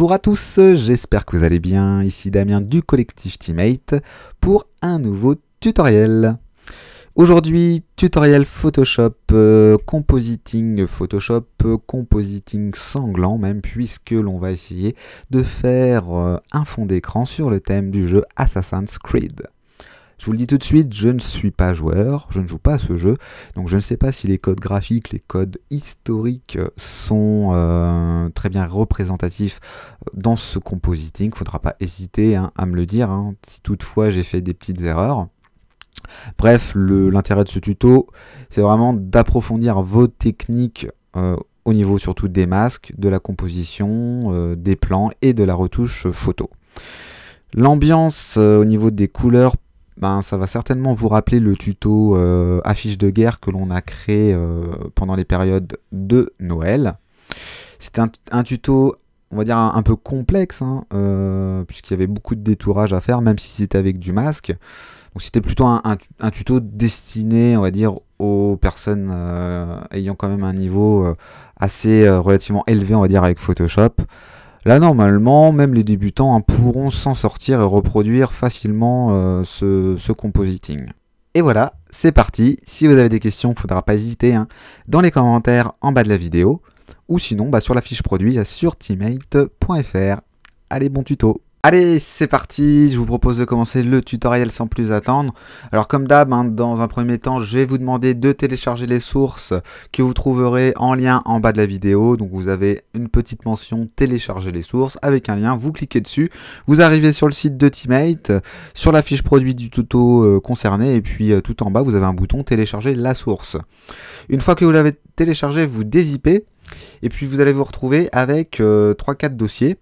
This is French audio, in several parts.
Bonjour à tous, j'espère que vous allez bien. Ici Damien du collectif Teammate pour un nouveau tutoriel. Aujourd'hui, tutoriel Photoshop, euh, compositing Photoshop, euh, compositing sanglant même, puisque l'on va essayer de faire euh, un fond d'écran sur le thème du jeu Assassin's Creed. Je vous le dis tout de suite, je ne suis pas joueur, je ne joue pas à ce jeu, donc je ne sais pas si les codes graphiques, les codes historiques sont euh, très bien représentatifs dans ce compositing. il Faudra pas hésiter hein, à me le dire hein, si toutefois j'ai fait des petites erreurs. Bref, l'intérêt de ce tuto, c'est vraiment d'approfondir vos techniques euh, au niveau surtout des masques, de la composition, euh, des plans et de la retouche photo. L'ambiance au niveau des couleurs ben, ça va certainement vous rappeler le tuto euh, affiche de guerre que l'on a créé euh, pendant les périodes de Noël. C'était un, tuto, on va dire, un, peu complexe, hein, euh, puisqu'il y avait beaucoup de détourages à faire, même si c'était avec du masque. Donc c'était plutôt un, un, tuto destiné, on va dire, aux personnes ayant quand même un niveau assez relativement élevé, on va dire, avec Photoshop. Là, normalement, même les débutants hein, pourront s'en sortir et reproduire facilement euh, ce, compositing. Et voilà, c'est parti. Si vous avez des questions, il ne faudra pas hésiter hein, dans les commentaires en bas de la vidéo ou sinon bah, sur la fiche produit sur teammate.fr. Allez, bon tuto Allez, c'est parti, je vous propose de commencer le tutoriel sans plus attendre. Alors comme d'hab, hein, dans un premier temps, je vais vous demander de télécharger les sources que vous trouverez en lien en bas de la vidéo. Donc vous avez une petite mention télécharger les sources avec un lien, vous cliquez dessus, vous arrivez sur le site de Teammate, sur la fiche produit du tuto euh, concerné et puis euh, tout en bas, vous avez un bouton télécharger la source. Une fois que vous l'avez téléchargé, vous dézippez et puis vous allez vous retrouver avec euh, trois, 3-4 dossiers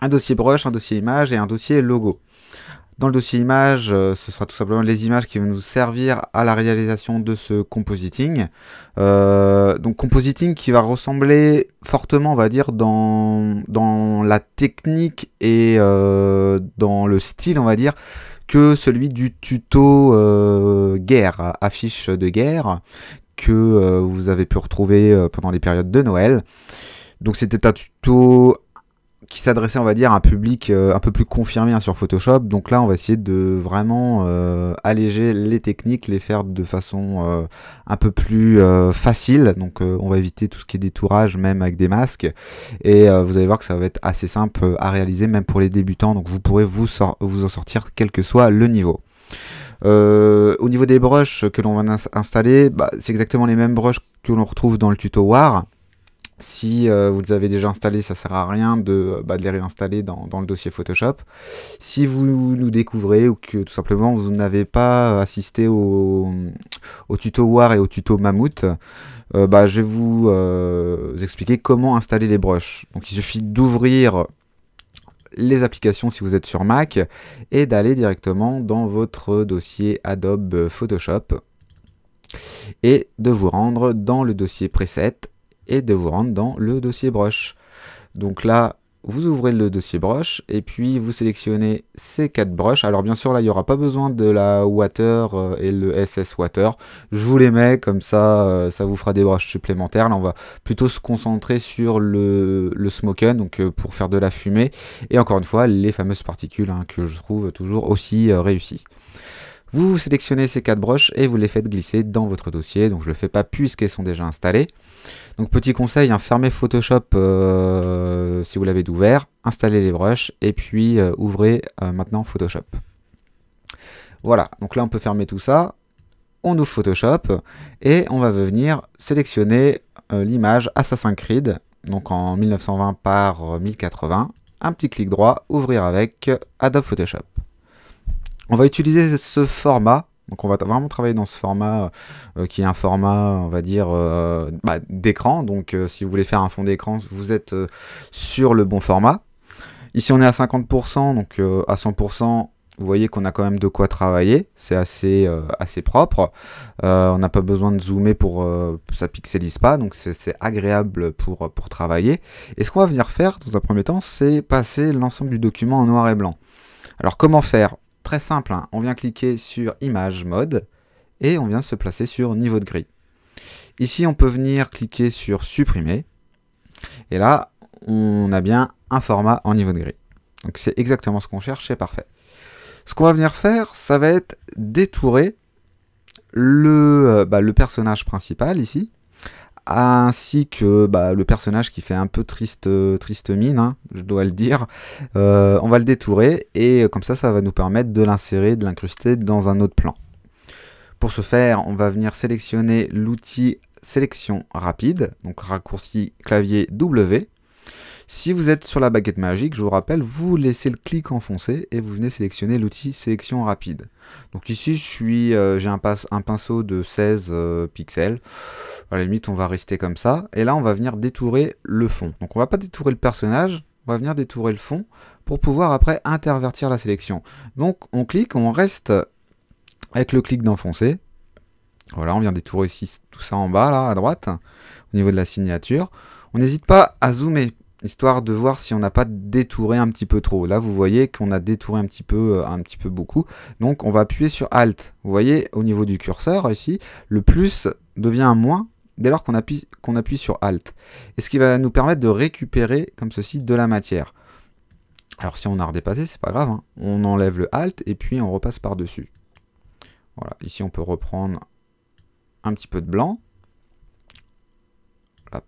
un dossier brush, un dossier image et un dossier logo. Dans le dossier image, euh, ce sera tout simplement les images qui vont nous servir à la réalisation de ce compositing. Euh, donc compositing qui va ressembler fortement, on va dire, dans, dans la technique et euh, dans le style, on va dire, que celui du tuto guerre, affiche de guerre, que vous avez pu retrouver pendant les périodes de Noël. Donc c'était un tuto qui s'adressait, on va dire, à un public euh, un peu plus confirmé hein, sur Photoshop. Donc là, on va essayer de vraiment euh, alléger les techniques, les faire de façon euh, un peu plus facile. Donc on va éviter tout ce qui est détourage, même avec des masques. Et vous allez voir que ça va être assez simple à réaliser, même pour les débutants. Donc vous pourrez vous, vous en sortir quel que soit le niveau. au niveau des brushes que l'on va installer, bah, c'est exactement les mêmes brushes que l'on retrouve dans le tuto War. Si euh, vous les avez déjà installés, ça ne sert à rien de, euh, bah, les réinstaller dans, le dossier Photoshop. Si vous nous découvrez ou que tout simplement vous n'avez pas euh, assisté au, tuto War et au tuto Mammouth, bah, je vais vous, expliquer comment installer les brushes. Donc il suffit d'ouvrir les applications si vous êtes sur Mac et d'aller directement dans votre dossier Adobe Photoshop et de vous rendre dans le dossier preset et de vous rendre dans le dossier brush. Donc là, vous ouvrez le dossier brush et puis vous sélectionnez ces quatre brushes. Alors bien sûr là il n'y aura pas besoin de la water euh, et le SS water. Je vous les mets comme ça, euh, ça vous fera des brushes supplémentaires. Là on va plutôt se concentrer sur le, le smoken, donc euh, pour faire de la fumée. Et encore une fois les fameuses particules hein, que je trouve toujours aussi réussies. Vous sélectionnez ces quatre broches et vous les faites glisser dans votre dossier. Donc je ne le fais pas puisqu'elles sont déjà installées. Donc petit conseil, hein, fermez Photoshop euh, si vous l'avez ouvert, installez les broches et puis euh, ouvrez euh, maintenant Photoshop. Voilà, donc là on peut fermer tout ça. On ouvre Photoshop et on va venir sélectionner l'image Assassin's Creed, donc en 1920 par 1080. Un petit clic droit, ouvrir avec Adobe Photoshop. On va utiliser ce format. Donc on va vraiment travailler dans ce format euh, euh, qui est un format, on va dire, euh, bah, d'écran. Donc si vous voulez faire un fond d'écran, vous êtes sur le bon format. Ici on est à 50%, donc à 100%, vous voyez qu'on a quand même de quoi travailler. C'est assez, assez propre. on n'a pas besoin de zoomer pour ça pixelise pas, donc c'est agréable pour, pour travailler. Et ce qu'on va venir faire dans un premier temps, c'est passer l'ensemble du document en noir et blanc. Alors comment faire très simple. Hein. On vient cliquer sur Image Mode et on vient se placer sur Niveau de gris Ici, on peut venir cliquer sur Supprimer. Et là, on a bien un format en niveau de gris Donc c'est exactement ce qu'on cherche, c'est parfait. Ce qu'on va venir faire, ça va être détourer le, euh, bah, le personnage principal ici ainsi que bah, le personnage qui fait un peu triste, euh, triste mine, hein, je dois le dire. Euh, on va le détourer et euh, comme ça, ça va nous permettre de l'insérer, de l'incruster dans un autre plan. Pour ce faire, on va venir sélectionner l'outil sélection rapide, donc raccourci clavier W, si vous êtes sur la baguette magique, je vous rappelle, vous laissez le clic enfoncé et vous venez sélectionner l'outil sélection rapide. Donc ici, euh, j'ai un, pinceau de 16 euh, pixels. À la limite, on va rester comme ça. Et là, on va venir détourer le fond. Donc on ne va pas détourer le personnage, on va venir détourer le fond pour pouvoir après intervertir la sélection. Donc on clique, on reste avec le clic d'enfoncer. Voilà, on vient détourer ici tout ça en bas, là, à droite, au niveau de la signature. On n'hésite pas à zoomer histoire de voir si on n'a pas détouré un petit peu trop. Là, vous voyez qu'on a détouré un petit peu, euh, un petit peu beaucoup. Donc, on va appuyer sur Alt. Vous voyez, au niveau du curseur, ici, le plus devient un moins dès lors qu'on appuie, appuie sur Alt. Et ce qui va nous permettre de récupérer, comme ceci, de la matière. Alors, si on a redépassé, c'est pas grave. Hein. On enlève le Alt et puis on repasse par-dessus. Voilà, ici, on peut reprendre un petit peu de blanc. Là,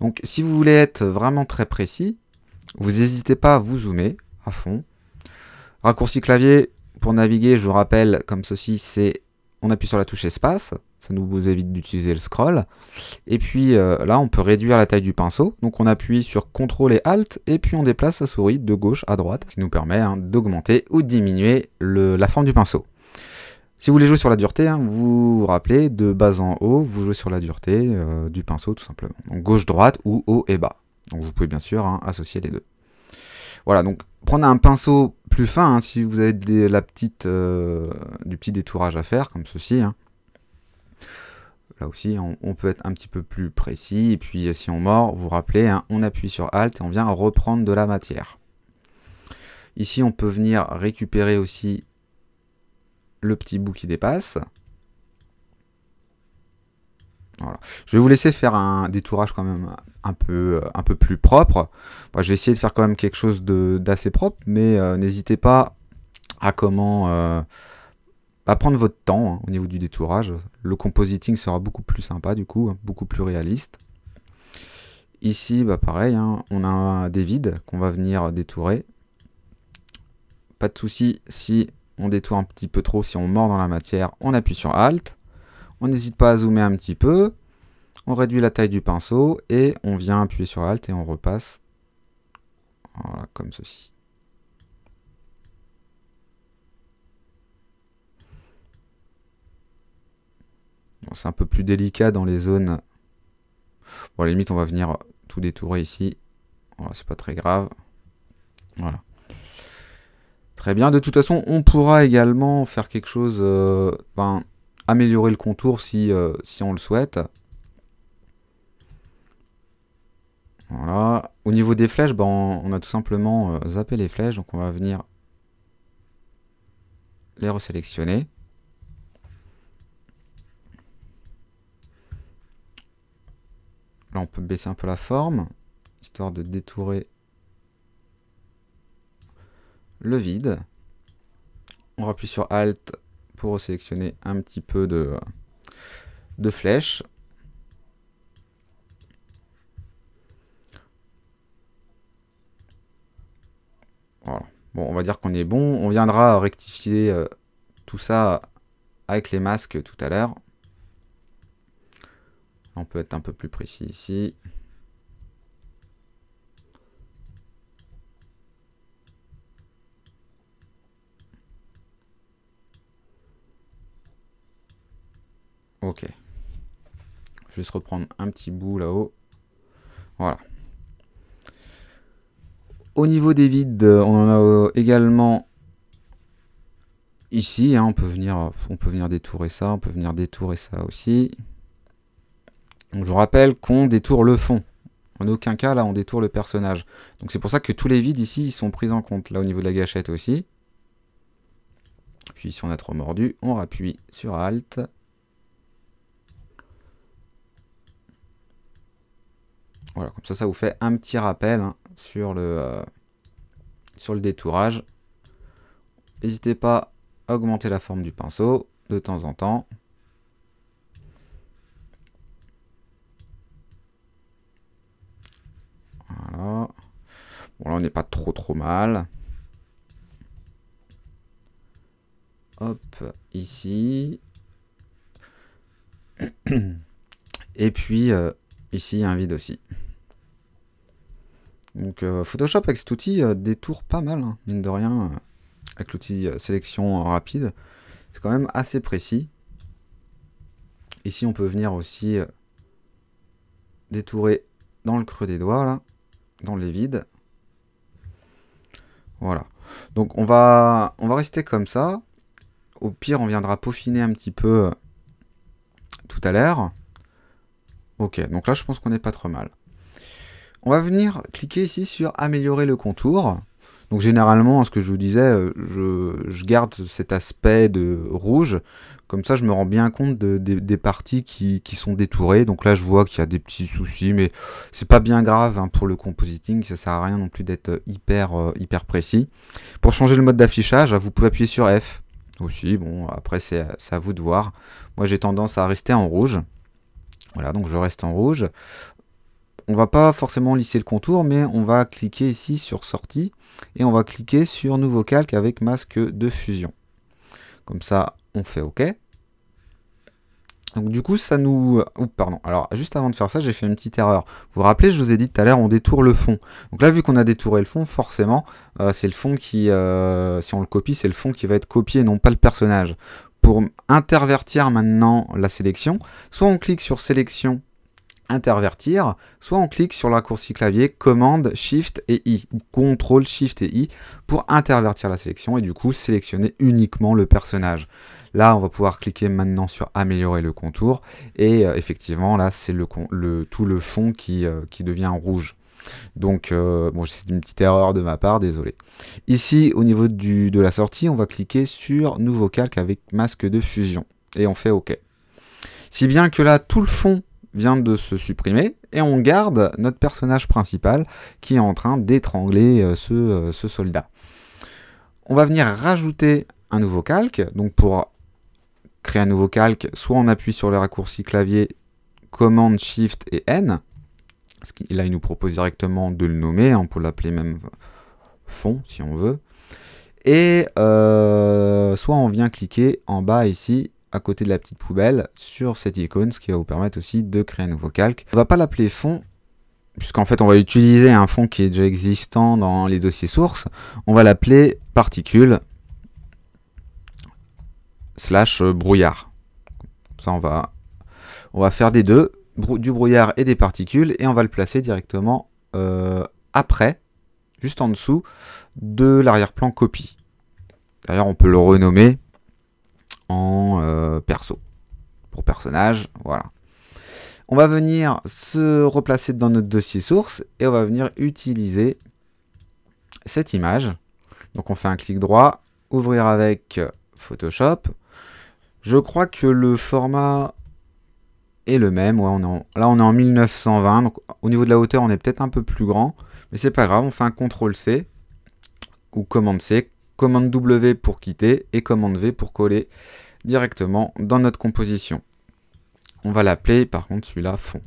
Donc, si vous voulez être vraiment très précis, vous n'hésitez pas à vous zoomer à fond. Raccourci clavier, pour naviguer, je vous rappelle, comme ceci, c'est on appuie sur la touche espace, ça nous évite d'utiliser le scroll. Et puis euh, là, on peut réduire la taille du pinceau, donc on appuie sur CTRL et ALT, et puis on déplace sa souris de gauche à droite, ce qui nous permet hein, d'augmenter ou de diminuer la forme du pinceau. Si vous voulez jouer sur la dureté, hein, vous vous rappelez, de bas en haut, vous jouez sur la dureté euh, du pinceau tout simplement. Donc gauche-droite ou haut et bas. Donc vous pouvez bien sûr hein, associer les deux. Voilà, donc prendre un pinceau plus fin hein, si vous avez la petite, euh, du petit détourage à faire, comme ceci. Là aussi, on, on, peut être un petit peu plus précis. Et puis si on mord, vous vous rappelez, on appuie sur Alt et on vient reprendre de la matière. Ici, on peut venir récupérer aussi le petit bout qui dépasse. Je vais vous laisser faire un détourage quand même un peu, un peu plus propre. je vais essayer de faire quand même quelque chose d'assez propre, mais euh, n'hésitez pas à comment euh, prendre votre temps hein, au niveau du détourage. Le compositing sera beaucoup plus sympa du coup, hein, beaucoup plus réaliste. Ici, bah, pareil, hein, on a des vides qu'on va venir détourer. Pas de souci si on détourne un petit peu trop si on mord dans la matière, on appuie sur Alt, on n'hésite pas à zoomer un petit peu, on réduit la taille du pinceau et on vient appuyer sur Alt et on repasse voilà, comme ceci. C'est un peu plus délicat dans les zones... Bon, à la limite, on va venir tout détourer ici. Voilà, C'est pas très grave. Voilà. Très bien. De toute façon, on pourra également faire quelque chose, euh, ben, améliorer le contour si, euh, si on le souhaite. Voilà. Au niveau des flèches, ben, on a tout simplement euh, zappé les flèches. Donc on va venir les resélectionner. Là, on peut baisser un peu la forme, histoire de détourer le vide. On appuie sur Alt pour sélectionner un petit peu de, de flèches. Voilà. Bon, on va dire qu'on est bon. On viendra rectifier euh, tout ça avec les masques tout à l'heure. On peut être un peu plus précis ici. Ok. Je vais juste reprendre un petit bout là-haut. Voilà. Au niveau des vides, euh, on en a euh, également ici. Hein. on, peut venir, euh, on peut venir détourer ça, on peut venir détourer ça aussi. je vous rappelle qu'on détourne le fond. En aucun cas, là, on détourne le personnage. Donc c'est pour ça que tous les vides ici, ils sont pris en compte. Là, au niveau de la gâchette aussi. Puis si on a trop mordu, on appuie sur Alt. Voilà, comme ça, ça vous fait un petit rappel hein, sur, le, euh, sur le détourage. N'hésitez pas à augmenter la forme du pinceau de temps en temps. Voilà. Bon, là, on n'est pas trop trop mal. Hop, ici. Et puis, euh, ici, il y a un vide aussi. Donc euh, Photoshop avec cet outil euh, détourne pas mal, hein, mine de rien, euh, avec l'outil sélection rapide. C'est quand même assez précis. Ici, on peut venir aussi détourer dans le creux des doigts, là, dans les vides. Voilà. Donc on va, on va rester comme ça. Au pire, on viendra peaufiner un petit peu tout à l'heure. Ok, donc là, je pense qu'on n'est pas trop mal. On va venir cliquer ici sur améliorer le contour. Donc généralement, ce que je vous disais, euh, je, garde cet aspect de rouge. Comme ça, je me rends bien compte des parties qui, sont détourées. Donc là, je vois qu'il y a des petits soucis, mais c'est pas bien grave hein, pour le compositing. Ça sert à rien non plus d'être euh, hyper, euh, hyper précis. Pour changer le mode d'affichage, vous pouvez appuyer sur F aussi. Bon, après, c'est à vous de voir. Moi, j'ai tendance à rester en rouge. Voilà, donc je reste en rouge on va pas forcément lisser le contour, mais on va cliquer ici sur sortie et on va cliquer sur nouveau calque avec masque de fusion. Comme ça, on fait OK. Donc du coup, ça nous... Oups, pardon. Alors, juste avant de faire ça, j'ai fait une petite erreur. Vous vous rappelez, je vous ai dit tout à l'heure, on détourne le fond. Donc là, vu qu'on a détouré le fond, forcément, euh, c'est le fond qui... Euh, si on le copie, c'est le fond qui va être copié, non pas le personnage. Pour intervertir maintenant la sélection, soit on clique sur sélection intervertir, soit on clique sur le raccourci clavier commande Shift et I, ou contrôle Shift et I pour intervertir la sélection et du coup sélectionner uniquement le personnage. Là, on va pouvoir cliquer maintenant sur améliorer le contour et euh, effectivement, là, c'est le, le, tout le fond qui, euh, devient rouge. Donc, euh, c'est une petite erreur de ma part, désolé. Ici, au niveau de la sortie, on va cliquer sur Nouveau calque avec masque de fusion et on fait OK. Si bien que là, tout le fond vient de se supprimer et on garde notre personnage principal qui est en train d'étrangler euh, euh, ce, soldat. On va venir rajouter un nouveau calque, donc pour créer un nouveau calque, soit on appuie sur le raccourci clavier commande Shift et N, là il nous propose directement de le nommer, hein, on peut l'appeler même fond si on veut, et euh, soit on vient cliquer en bas ici à côté de la petite poubelle sur cette icône, ce qui va vous permettre aussi de créer un nouveau calque. On va pas l'appeler fond, puisqu'en fait on va utiliser un fond qui est déjà existant dans les dossiers sources. On va l'appeler particule slash brouillard. ça on va, on va faire des deux, du brouillard et des particules, et on va le placer directement euh, après, juste en dessous de l'arrière-plan copie. D'ailleurs on peut le renommer en euh, perso. Pour personnage, voilà. On va venir se replacer dans notre dossier source et on va venir utiliser cette image. Donc on fait un clic droit, ouvrir avec Photoshop. Je crois que le format est le même. Ouais, on en, là, on est en 1920. Donc, au niveau de la hauteur, on est peut-être un peu plus grand. Mais c'est pas grave. On fait un contrôle c ou commande-C commande W pour quitter et commande V pour coller directement dans notre composition. On va l'appeler par contre celui-là fond.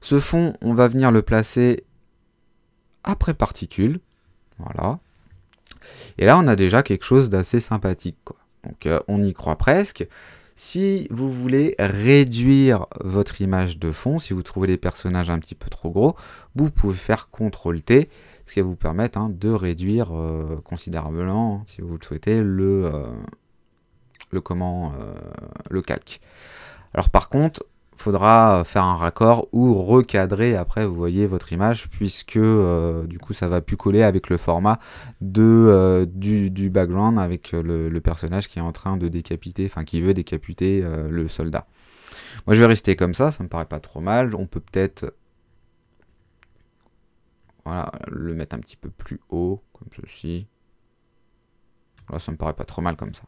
Ce fond, on va venir le placer après particules. Voilà. Et là, on a déjà quelque chose d'assez sympathique. Quoi. Donc, euh, on y croit presque. Si vous voulez réduire votre image de fond, si vous trouvez les personnages un petit peu trop gros, vous pouvez faire CTRL-T ce qui va vous permettre hein, de réduire euh, considérablement, hein, si vous le souhaitez, le, euh, le, comment, euh, le calque. Alors par contre, il faudra faire un raccord ou recadrer après vous voyez votre image puisque du coup ça va plus coller avec le format de du, background avec le, personnage qui est en train de décapiter enfin qui veut décapiter le soldat moi je vais rester comme ça ça me paraît pas trop mal on peut peut-être voilà, le mettre un petit peu plus haut, comme ceci. Là, ça me paraît pas trop mal comme ça.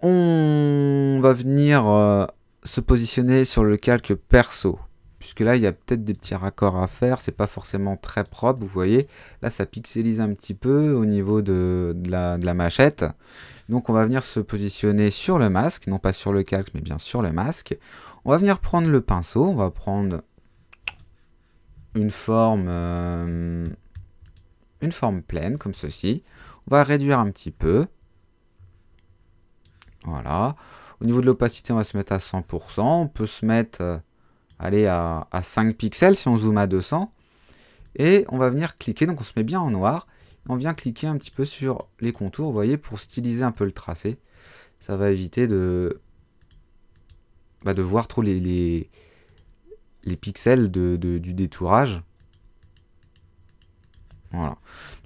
On va venir euh, se positionner sur le calque perso. Puisque là, il y a peut-être des petits raccords à faire. C'est pas forcément très propre, vous voyez. Là, ça pixelise un petit peu au niveau de, la, de la machette. Donc, on va venir se positionner sur le masque. Non pas sur le calque, mais bien sur le masque. On va venir prendre le pinceau. On va prendre une forme, euh, une forme pleine, comme ceci. On va réduire un petit peu. Voilà. Au niveau de l'opacité, on va se mettre à 100%. On peut se mettre euh, aller à, 5 pixels si on zoome à 200. Et on va venir cliquer, donc on se met bien en noir. On vient cliquer un petit peu sur les contours, vous voyez, pour styliser un peu le tracé. Ça va éviter de, bah, de voir trop les les pixels de, du détourage. Voilà.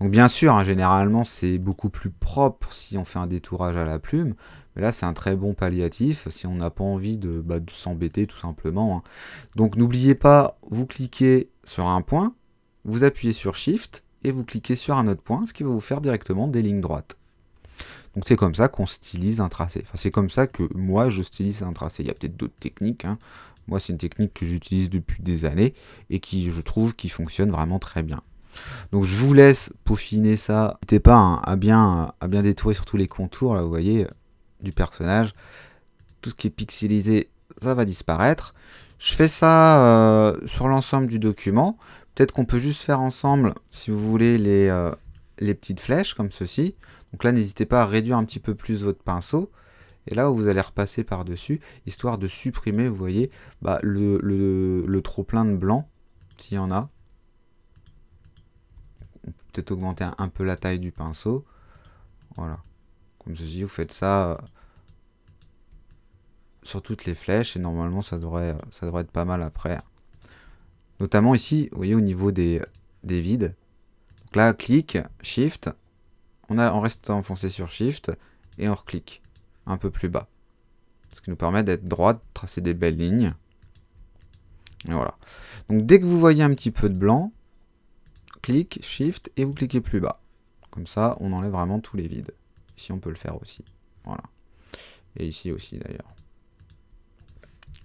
Donc bien sûr, hein, généralement, c'est beaucoup plus propre si on fait un détourage à la plume. Mais là, c'est un très bon palliatif si on n'a pas envie de, bah, s'embêter tout simplement. Hein. Donc n'oubliez pas, vous cliquez sur un point, vous appuyez sur Shift et vous cliquez sur un autre point, ce qui va vous faire directement des lignes droites. Donc c'est comme ça qu'on stylise un tracé. Enfin, c'est comme ça que moi, je stylise un tracé. Il y a peut-être d'autres techniques. Hein. Moi, c'est une technique que j'utilise depuis des années et qui, je trouve, qui fonctionne vraiment très bien. Donc je vous laisse peaufiner ça. N'hésitez pas hein, à, bien, à sur tous les contours, là, vous voyez, euh, du personnage. Tout ce qui est pixelisé, ça va disparaître. Je fais ça euh, sur l'ensemble du document. Peut-être qu'on peut juste faire ensemble, si vous voulez, les, euh, les petites flèches comme ceci. Donc là, n'hésitez pas à réduire un petit peu plus votre pinceau et là vous allez repasser par dessus histoire de supprimer vous voyez bah, le, trop plein de blanc s'il y en a on peut peut-être augmenter un, peu la taille du pinceau voilà comme je dis vous faites ça euh, sur toutes les flèches et normalement ça devrait euh, ça devrait être pas mal après notamment ici vous voyez au niveau des, vides donc là clic shift on, a, on reste enfoncé sur shift et on reclique un peu plus bas. Ce qui nous permet d'être droit, de tracer des belles lignes. Et voilà. Donc dès que vous voyez un petit peu de blanc, clic, shift, et vous cliquez plus bas. Comme ça, on enlève vraiment tous les vides. Ici, on peut le faire aussi. Voilà. Et ici aussi, d'ailleurs.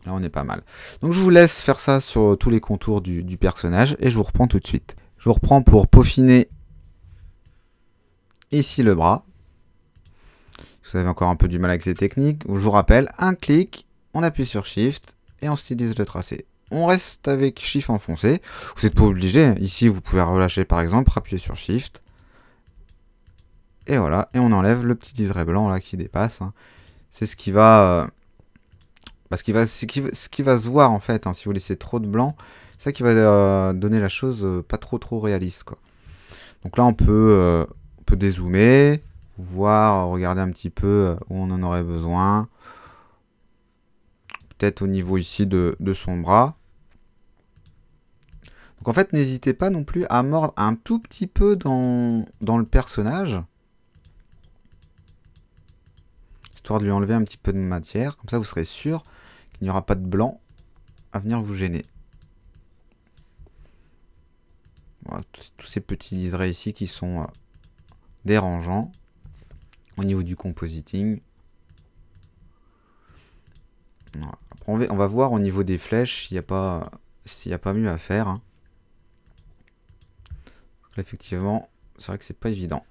Là, on est pas mal. Donc je vous laisse faire ça sur tous les contours du, du personnage, et je vous reprends tout de suite. Je vous reprends pour peaufiner ici le bras vous avez encore un peu du mal avec ces techniques, je vous rappelle, un clic, on appuie sur Shift et on stylise le tracé. On reste avec Shift enfoncé. Vous n'êtes pas obligé. Ici, vous pouvez relâcher par exemple, appuyer sur Shift. Et voilà. Et on enlève le petit liseré blanc là qui dépasse. Hein. C'est ce qui va... Euh, bah, va ce, qui, va se voir en fait. Hein. si vous laissez trop de blanc, c'est ça qui va euh, donner la chose euh, pas trop trop réaliste. Quoi. Donc là, on peut, on peut dézoomer voir, regarder un petit peu euh, où on en aurait besoin. Peut-être au niveau ici de, son bras. Donc en fait, n'hésitez pas non plus à mordre un tout petit peu dans, dans le personnage. Histoire de lui enlever un petit peu de matière. Comme ça, vous serez sûr qu'il n'y aura pas de blanc à venir vous gêner. tous, ces petits liserés ici qui sont euh, dérangeants niveau du compositing. on, va, voir au niveau des flèches s'il n'y a, pas, s'il y a pas mieux à faire. Hein. effectivement, c'est vrai que c'est pas évident.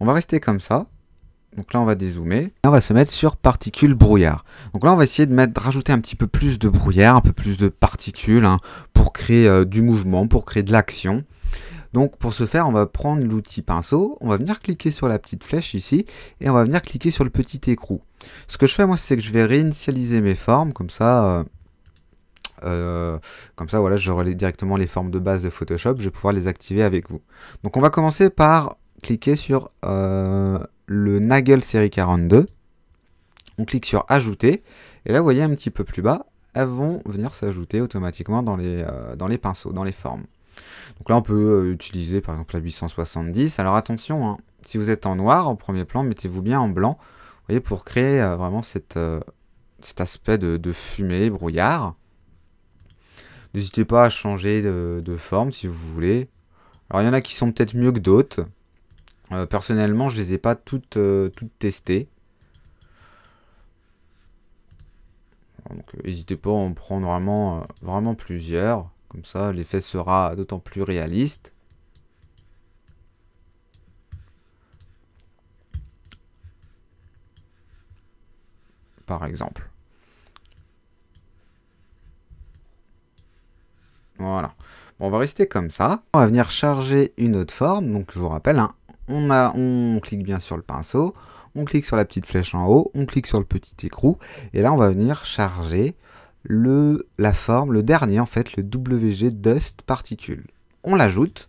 On va rester comme ça. Donc là, on va dézoomer. on va se mettre sur particules brouillard. Donc là, on va essayer de, mettre, rajouter un petit peu plus de brouillard, un peu plus de particules hein, pour créer euh, du mouvement, pour créer de l'action. Donc pour ce faire, on va prendre l'outil pinceau, on va venir cliquer sur la petite flèche ici, et on va venir cliquer sur le petit écrou. Ce que je fais moi, c'est que je vais réinitialiser mes formes, comme ça... Euh, euh, comme ça, voilà, je relais directement les formes de base de Photoshop, je vais pouvoir les activer avec vous. Donc on va commencer par cliquer sur euh, le Nagel série 42. On clique sur Ajouter, et là vous voyez un petit peu plus bas, elles vont venir s'ajouter automatiquement dans les, dans les pinceaux, dans les formes. Donc là, on peut euh, utiliser par exemple la 870. Alors attention, hein. si vous êtes en noir en premier plan, mettez-vous bien en blanc, vous voyez, pour créer euh, vraiment euh, cet aspect de, fumée, brouillard. N'hésitez pas à changer de, forme si vous voulez. Alors il y en a qui sont peut-être mieux que d'autres. personnellement, je ne les ai pas toutes, testées. n'hésitez pas à en prendre vraiment, vraiment plusieurs. Comme ça, l'effet sera d'autant plus réaliste. Par exemple. Voilà. Bon, on va rester comme ça. On va venir charger une autre forme. Donc, je vous rappelle, hein, on, a, on clique bien sur le pinceau, on clique sur la petite flèche en haut, on clique sur le petit écrou. Et là, on va venir charger le, la forme, le dernier en fait, le WG Dust Particule. On l'ajoute,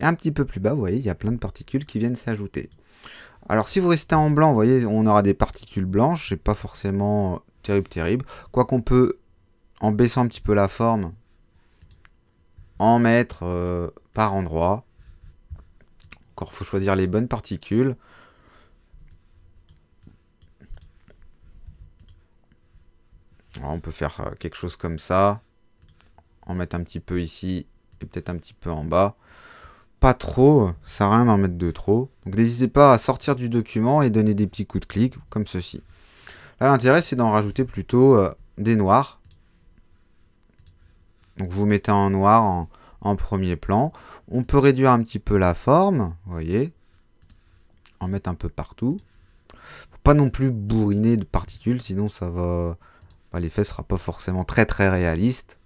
et un petit peu plus bas, vous voyez, il y a plein de particules qui viennent s'ajouter. Alors si vous restez en blanc, vous voyez, on aura des particules blanches, c'est pas forcément euh, terrible, terrible. Quoi qu'on peut, en baissant un petit peu la forme, en mettre euh, par endroit. Encore faut choisir les bonnes particules. on peut faire euh, quelque chose comme ça. En mettre un petit peu ici et peut-être un petit peu en bas. Pas trop, ça sert à rien d'en mettre de trop. Donc n'hésitez pas à sortir du document et donner des petits coups de clic comme ceci. Là l'intérêt c'est d'en rajouter plutôt euh, des noirs. Donc vous mettez en noir en, premier plan. On peut réduire un petit peu la forme, vous voyez. En mettre un peu partout. Faut pas non plus bourriner de particules, sinon ça va, L'effet l'effet sera pas forcément très très réaliste.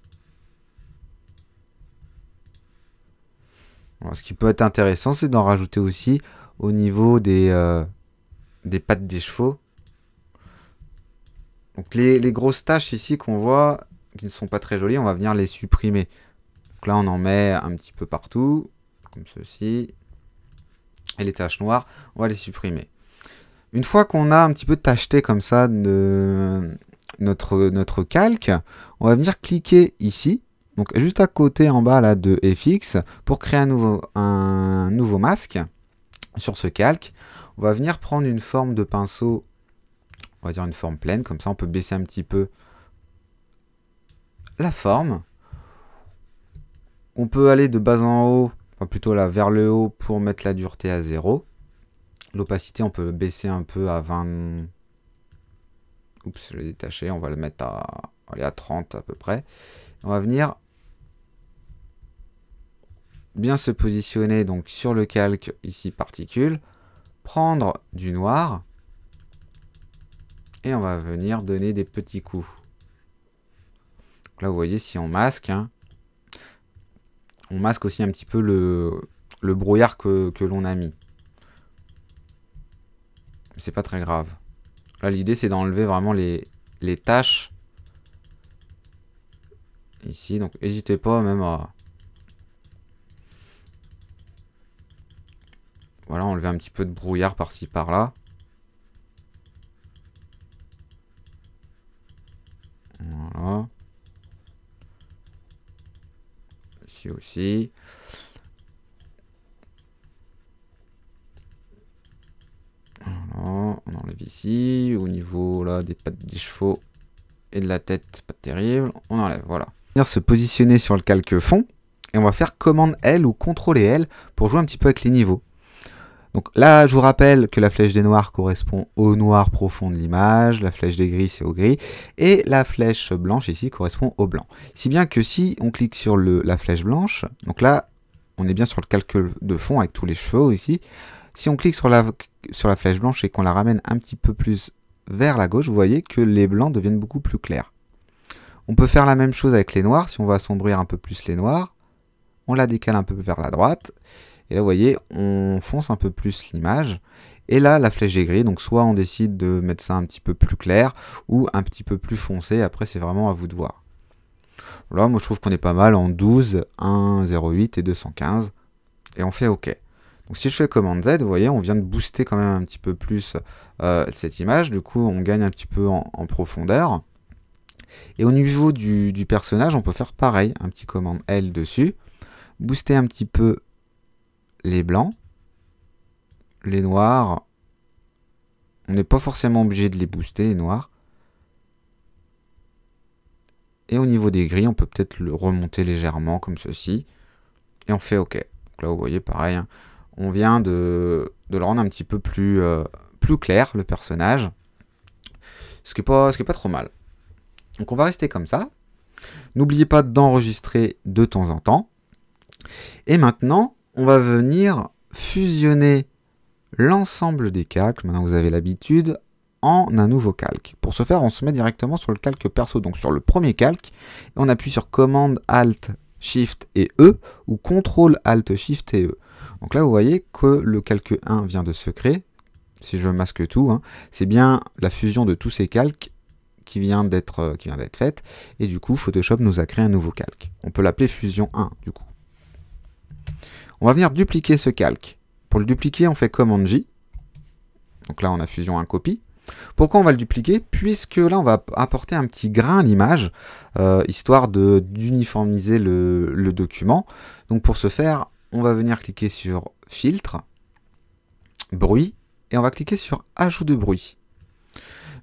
ce qui peut être intéressant, c'est d'en rajouter aussi au niveau des, euh, des pattes des chevaux. Donc les, les grosses taches ici qu'on voit, qui ne sont pas très jolies, on va venir les supprimer. Donc là, on en met un petit peu partout, comme ceci. Et les taches noires, on va les supprimer. Une fois qu'on a un petit peu tacheté comme ça de, notre, notre calque, on va venir cliquer ici, donc juste à côté en bas là de FX, pour créer un nouveau, un nouveau masque sur ce calque. On va venir prendre une forme de pinceau, on va dire une forme pleine, comme ça on peut baisser un petit peu la forme. On peut aller de bas en haut, enfin plutôt là vers le haut pour mettre la dureté à 0. L'opacité, on peut baisser un peu à 20, Oups, je l'ai détaché. On va le mettre à, allez, à 30 à peu près. On va venir bien se positionner donc sur le calque ici particules, prendre du noir et on va venir donner des petits coups. là vous voyez si on masque, hein, on masque aussi un petit peu le, le brouillard que, que l'on a mis. C'est pas très grave. Là, l'idée, c'est d'enlever vraiment les, tâches. Ici, donc n'hésitez pas même à... Voilà, enlever un petit peu de brouillard par-ci, par-là. Voilà. Ici aussi. ici. Au niveau là des pattes des chevaux et de la tête, pas terrible. On enlève, voilà. On va se positionner sur le calque fond et on va faire commande L ou contrôle L pour jouer un petit peu avec les niveaux. Donc là, je vous rappelle que la flèche des noirs correspond au noir profond de l'image, la flèche des gris c'est au gris, et la flèche blanche ici correspond au blanc. Si bien que si on clique sur le, la flèche blanche, donc là, on est bien sur le calque de fond avec tous les chevaux ici, si on clique sur la, sur la flèche blanche et qu'on la ramène un petit peu plus vers la gauche, vous voyez que les blancs deviennent beaucoup plus clairs. On peut faire la même chose avec les noirs, si on veut assombrir un peu plus les noirs, on la décale un peu vers la droite, et là vous voyez, on fonce un peu plus l'image, et là la flèche est grise, donc soit on décide de mettre ça un petit peu plus clair, ou un petit peu plus foncé, après c'est vraiment à vous de voir. Là moi je trouve qu'on est pas mal en 12, 1, 8 et 215, et on fait OK. Donc si je fais commande Z, vous voyez, on vient de booster quand même un petit peu plus euh, cette image. Du coup, on gagne un petit peu en, profondeur. Et au niveau du, personnage, on peut faire pareil, un petit commande L dessus, booster un petit peu les blancs, les noirs, on n'est pas forcément obligé de les booster, les noirs. Et au niveau des gris, on peut peut-être le remonter légèrement comme ceci, et on fait OK. Donc là, vous voyez, pareil, hein on vient de, le rendre un petit peu plus, euh, plus clair, le personnage. Ce qui n'est pas, pas, trop mal. Donc on va rester comme ça. N'oubliez pas d'enregistrer de temps en temps. Et maintenant, on va venir fusionner l'ensemble des calques, maintenant vous avez l'habitude, en un nouveau calque. Pour ce faire, on se met directement sur le calque perso, donc sur le premier calque, on appuie sur commande Alt Shift et E, ou Contrôle Alt Shift et E. Donc là, vous voyez que le calque 1 vient de se créer. Si je masque tout, hein, c'est bien la fusion de tous ces calques qui vient d'être euh, qui faite. Et du coup, Photoshop nous a créé un nouveau calque. On peut l'appeler fusion 1, du coup. On va venir dupliquer ce calque. Pour le dupliquer, on fait commande J. Donc là, on a fusion 1 copie. Pourquoi on va le dupliquer Puisque là, on va apporter un petit grain à l'image, euh, histoire d'uniformiser le, le, document. Donc pour ce faire, on va venir cliquer sur filtre, bruit, et on va cliquer sur ajout de bruit.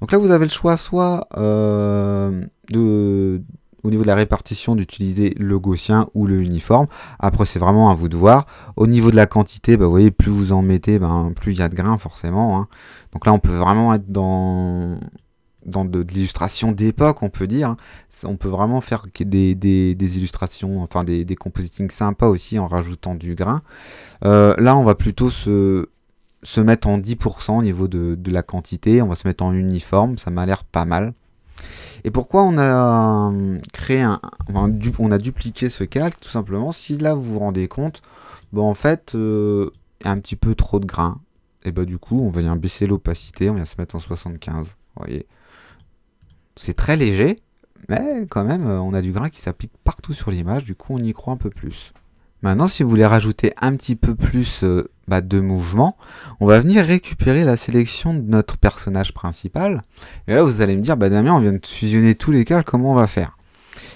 Donc là, vous avez le choix soit euh, de, au niveau de la répartition d'utiliser le gaussien ou le uniforme. Après, c'est vraiment à vous de voir. Au niveau de la quantité, bah, vous voyez, plus vous en mettez, ben, plus il y a de grains forcément. Hein. Donc là, on peut vraiment être dans dans de, l'illustration d'époque, on peut dire. On peut vraiment faire des, illustrations, enfin des, compositing sympas aussi en rajoutant du grain. Euh, là, on va plutôt se, se mettre en 10% au niveau de, la quantité. On va se mettre en uniforme, ça m'a l'air pas mal. Et pourquoi on a euh, créé un, on a dupliqué ce calque Tout simplement, si là vous vous rendez compte, bon en fait, euh, il y a un petit peu trop de grain. Et bah du coup, on va venir baisser l'opacité, on vient se mettre en 75. Vous voyez, c'est très léger, mais quand même, euh, on a du grain qui s'applique partout sur l'image, du coup on y croit un peu plus. Maintenant, si vous voulez rajouter un petit peu plus euh, bah, de mouvement, on va venir récupérer la sélection de notre personnage principal. Et là, vous allez me dire, bah, Damien, on vient de fusionner tous les cas, comment on va faire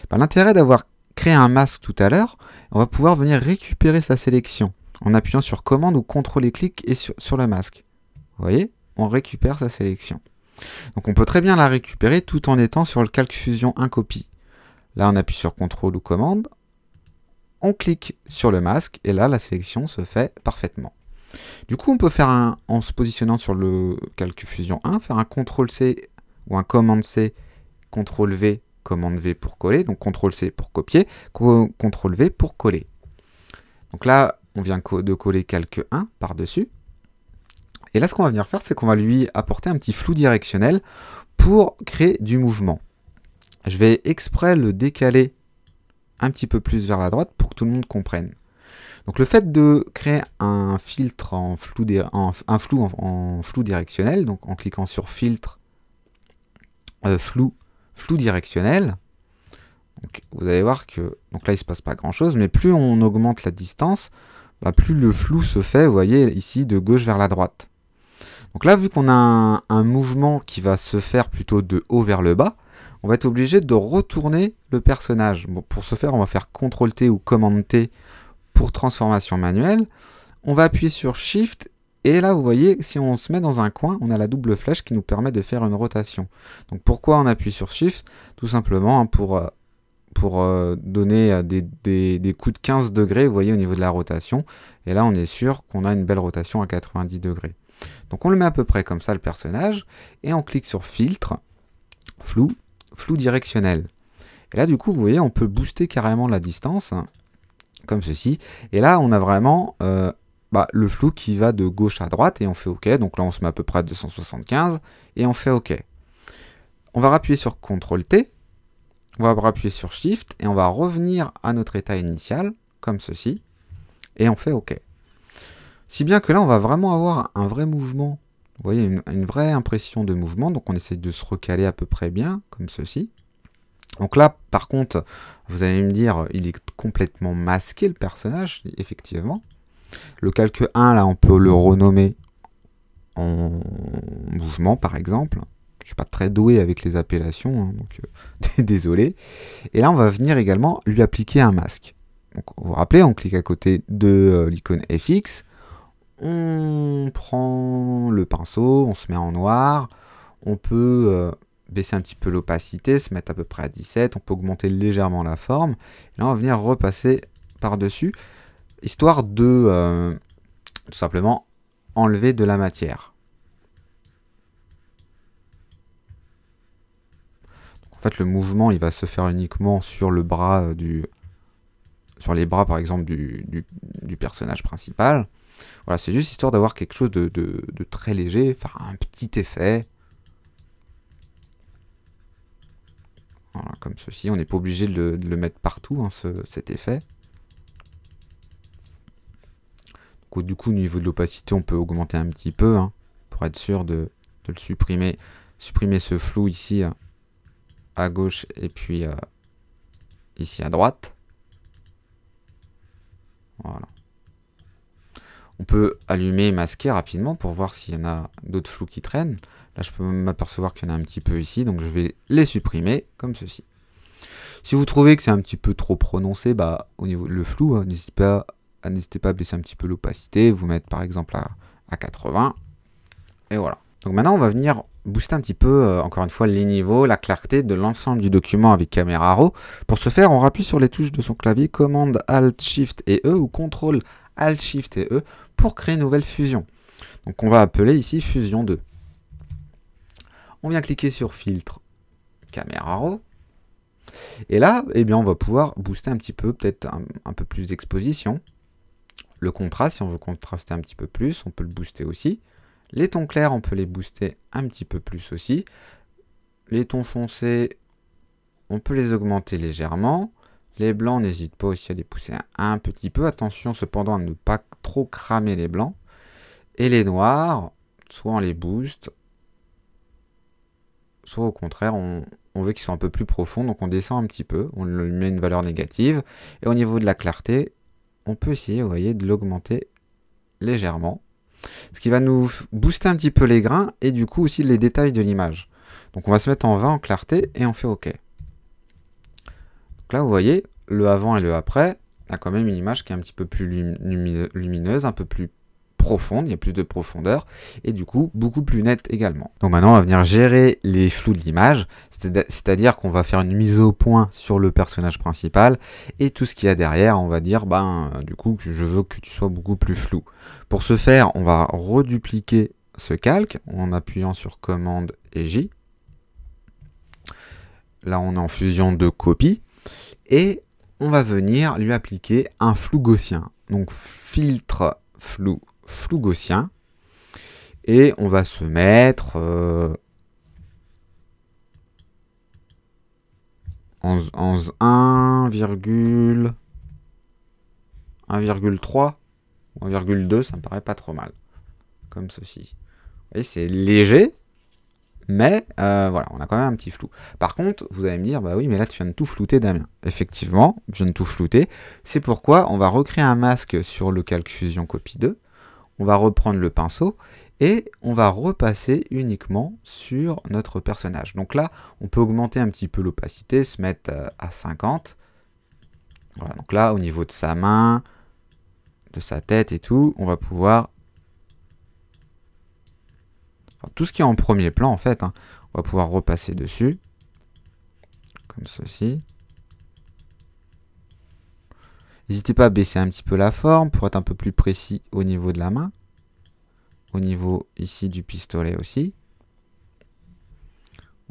bah, L'intérêt d'avoir créé un masque tout à l'heure, on va pouvoir venir récupérer sa sélection en appuyant sur commande ou contrôle et clic et sur, sur le masque. Vous voyez, on récupère sa sélection. Donc on peut très bien la récupérer tout en étant sur le calque fusion 1 copie. Là on appuie sur CTRL ou commande, on clique sur le masque et là la sélection se fait parfaitement. Du coup on peut faire un, en se positionnant sur le calque fusion 1, faire un CTRL C ou un commande C, CTRL V, commande V pour coller, donc CTRL C pour copier, CTRL V pour coller. Donc là on vient de coller calque 1 par-dessus, et là, ce qu'on va venir faire, c'est qu'on va lui apporter un petit flou directionnel pour créer du mouvement. Je vais exprès le décaler un petit peu plus vers la droite pour que tout le monde comprenne. Donc le fait de créer un filtre en flou, en, flou directionnel, donc en cliquant sur filtre, euh, flou, flou directionnel, vous allez voir que donc là il ne se passe pas grand chose, mais plus on augmente la distance, bah, plus le flou se fait, vous voyez ici, de gauche vers la droite. Donc là, vu qu'on a un, mouvement qui va se faire plutôt de haut vers le bas, on va être obligé de retourner le personnage. Bon, pour ce faire, on va faire CTRL-T ou cmd t pour transformation manuelle. On va appuyer sur SHIFT et là, vous voyez, si on se met dans un coin, on a la double flèche qui nous permet de faire une rotation. Donc pourquoi on appuie sur Shift Tout simplement hein, pour, euh, pour euh, donner euh, des, des, coups de 15 degrés, vous voyez, au niveau de la rotation. Et là, on est sûr qu'on a une belle rotation à 90 degrés. Donc on le met à peu près comme ça le personnage, et on clique sur filtre, flou, flou directionnel. Et là du coup vous voyez on peut booster carrément la distance, hein, comme ceci, et là on a vraiment euh, bah, le flou qui va de gauche à droite, et on fait OK, donc là on se met à peu près à 275, et on fait OK. On va rappuyer sur CTRL T, on va appuyer sur Shift, et on va revenir à notre état initial, comme ceci, et on fait OK. Si bien que là, on va vraiment avoir un vrai mouvement. Vous voyez, une, vraie impression de mouvement. Donc on essaie de se recaler à peu près bien, comme ceci. Donc là, par contre, vous allez me dire, il est complètement masqué le personnage, effectivement. Le calque 1, là, on peut le renommer en mouvement, par exemple. Je ne suis pas très doué avec les appellations, hein, donc euh, désolé. Et là, on va venir également lui appliquer un masque. Donc, vous vous rappelez, on clique à côté de euh, l'icône FX, on prend le pinceau, on se met en noir, on peut euh, baisser un petit peu l'opacité, se mettre à peu près à 17, on peut augmenter légèrement la forme, et là on va venir repasser par-dessus, histoire de euh, tout simplement enlever de la matière. en fait le mouvement il va se faire uniquement sur le bras euh, du sur les bras par exemple du personnage principal. Voilà, c'est juste histoire d'avoir quelque chose de, très léger, faire un petit effet. comme ceci, on n'est pas obligé de le, mettre partout, hein, ce, cet effet. du coup, au niveau de l'opacité, on peut augmenter un petit peu, hein, pour être sûr de, le supprimer. Supprimer ce flou ici, hein, à gauche, et puis euh, ici à droite. Voilà. On peut allumer et masquer rapidement pour voir s'il y en a d'autres flous qui traînent. Là, je peux m'apercevoir qu'il y en a un petit peu ici, donc je vais les supprimer comme ceci. Si vous trouvez que c'est un petit peu trop prononcé, bah, au niveau le flou, hein, n'hésitez pas, ah, n'hésitez pas à baisser un petit peu l'opacité, vous mettre par exemple à, 80, et voilà. Donc maintenant, on va venir booster un petit peu, euh, encore une fois, les niveaux, la clarté de l'ensemble du document avec Camera Raw. Pour ce faire, on rappuie sur les touches de son clavier, commande Alt Shift et E ou contrôle Alt Shift et E pour créer une nouvelle fusion. Donc on va appeler ici fusion 2. On vient cliquer sur filtre caméra raw. Et là, eh bien, on va pouvoir booster un petit peu, peut-être un, un, peu plus d'exposition. Le contraste, si on veut contraster un petit peu plus, on peut le booster aussi. Les tons clairs, on peut les booster un petit peu plus aussi. Les tons foncés, on peut les augmenter légèrement. Les blancs n'hésite pas aussi à les pousser un, petit peu. Attention cependant à ne pas trop cramer les blancs. Et les noirs, soit on les booste, soit au contraire on, on veut qu'ils soient un peu plus profonds. Donc on descend un petit peu, on lui met une valeur négative. Et au niveau de la clarté, on peut essayer vous voyez, de l'augmenter légèrement. Ce qui va nous booster un petit peu les grains et du coup aussi les détails de l'image. Donc on va se mettre en 20 en clarté et on fait OK là, vous voyez, le avant et le après, a quand même une image qui est un petit peu plus lumineuse, un peu plus profonde, il y a plus de profondeur, et du coup beaucoup plus nette également. Donc maintenant on va venir gérer les flous de l'image, c'est-à-dire qu'on va faire une mise au point sur le personnage principal, et tout ce qu'il y a derrière, on va dire, ben du coup je veux que tu sois beaucoup plus flou. Pour ce faire, on va redupliquer ce calque en appuyant sur commande et J. Là on est en fusion de copies, et on va venir lui appliquer un flou gaussien. Donc filtre flou, flou gaussien. Et on va se mettre 11 en, 1,3 ou 1,2, ça me paraît pas trop mal. Comme ceci. Vous voyez, c'est léger, mais euh, voilà, on a quand même un petit flou. Par contre, vous allez me dire, bah oui, mais là tu viens de tout flouter, Damien. Effectivement, je viens de tout flouter. C'est pourquoi on va recréer un masque sur le calque Fusion copie 2. On va reprendre le pinceau et on va repasser uniquement sur notre personnage. Donc là, on peut augmenter un petit peu l'opacité, se mettre euh, à 50. Voilà, donc là, au niveau de sa main, de sa tête et tout, on va pouvoir tout ce qui est en premier plan, en fait. Hein. On va pouvoir repasser dessus. Comme ceci. N'hésitez pas à baisser un petit peu la forme pour être un peu plus précis au niveau de la main. Au niveau ici du pistolet aussi.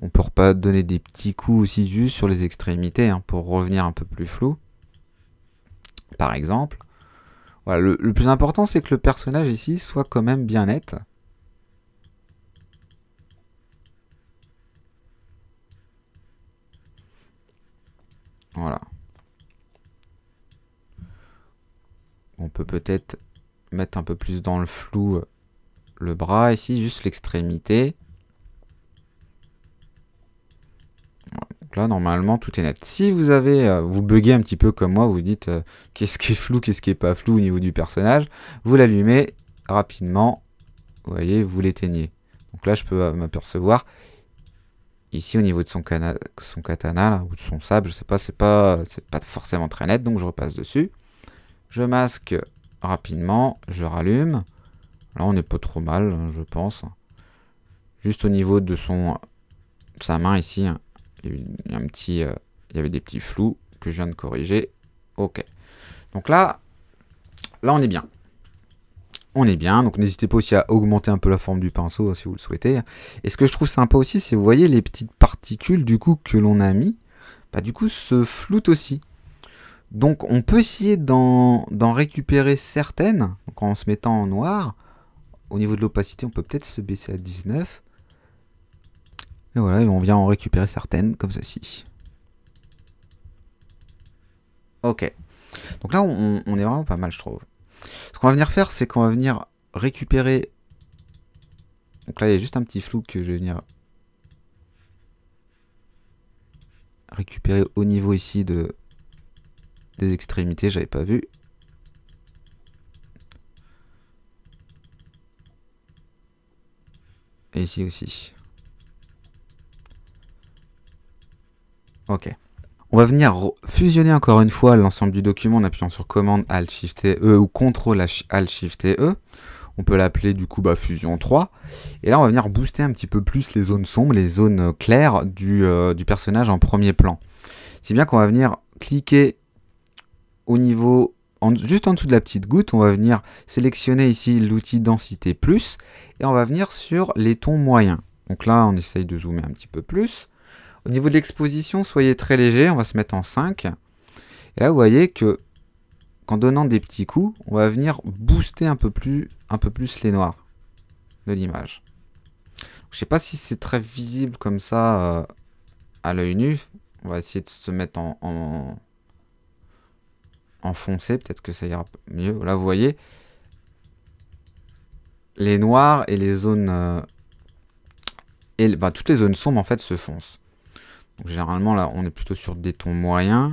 On peut pas donner des petits coups aussi juste sur les extrémités hein, pour revenir un peu plus flou. Par exemple. Voilà, le plus important c'est que le personnage ici soit quand même bien net. Voilà. On peut peut-être mettre un peu plus dans le flou euh, le bras ici, juste l'extrémité. là, normalement, tout est net. Si vous avez, euh, vous buguez un petit peu comme moi, vous dites euh, qu'est-ce qui est flou, qu'est-ce qui est pas flou au niveau du personnage, vous l'allumez rapidement, vous voyez, vous l'éteignez. Donc là, je peux m'apercevoir ici au niveau de son, katana hein, ou de son sable, je sais pas, c'est pas, pas forcément très net, donc je repasse dessus. Je masque rapidement, je rallume. Là on n'est pas trop mal, hein, je pense. Juste au niveau de son sa main ici, y, il y avait des petits flous que je viens de corriger. Ok. Donc là, là on est bien on est bien. Donc n'hésitez pas aussi à augmenter un peu la forme du pinceau hein, si vous le souhaitez. Et ce que je trouve sympa aussi, c'est vous voyez les petites particules du coup que l'on a mis, bah, du coup se floutent aussi. Donc on peut essayer d'en récupérer certaines, donc en se mettant en noir. Au niveau de l'opacité, on peut peut-être se baisser à 19. Et voilà, et on vient en récupérer certaines, comme ceci. Ok. Donc là, on est vraiment pas mal, je trouve. Ce qu'on va venir faire, c'est qu'on va venir récupérer... Donc là, il y a juste un petit flou que je vais venir récupérer au niveau ici de des extrémités, j'avais pas vu. Et ici aussi. Ok. On va venir fusionner encore une fois l'ensemble du document en appuyant sur commande Alt Shift E ou Ctrl Alt Shift E. On peut l'appeler du coup bah, Fusion 3. Et là, on va venir booster un petit peu plus les zones sombres, les zones euh, claires euh, du, personnage en premier plan. Si bien qu'on va venir cliquer au niveau, juste en dessous de la petite goutte, on va venir sélectionner ici l'outil densité plus et on va venir sur les tons moyens. Donc là, on essaye de zoomer un petit peu plus. Au niveau de l'exposition, soyez très léger, on va se mettre en 5. Et là, vous voyez que qu'en donnant des petits coups, on va venir booster un peu plus, un peu plus les noirs de l'image. Je sais pas si c'est très visible comme ça euh, à l'œil nu. On va essayer de se mettre en, en, foncé, peut-être que ça ira mieux. Là, vous voyez, les noirs et les zones... Euh, et, ben, toutes les zones sombres, en fait, se foncent généralement, là, on est plutôt sur des tons moyens.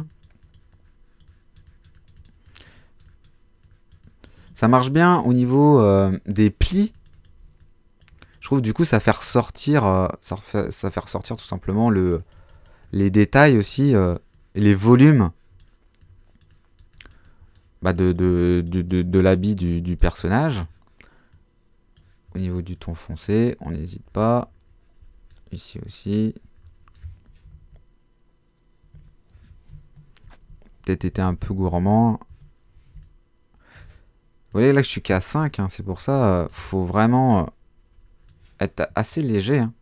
Ça marche bien au niveau euh, des plis. Je trouve du coup ça fait ressortir, euh, ça, fait, ressortir tout simplement les détails aussi, euh, les volumes bah, de, l'habit du, personnage. Au niveau du ton foncé, on n'hésite pas. Ici aussi. été un peu gourmand. Vous voyez, là, je suis qu'à 5. Hein, c'est pour ça, euh, faut vraiment euh, être assez léger hein,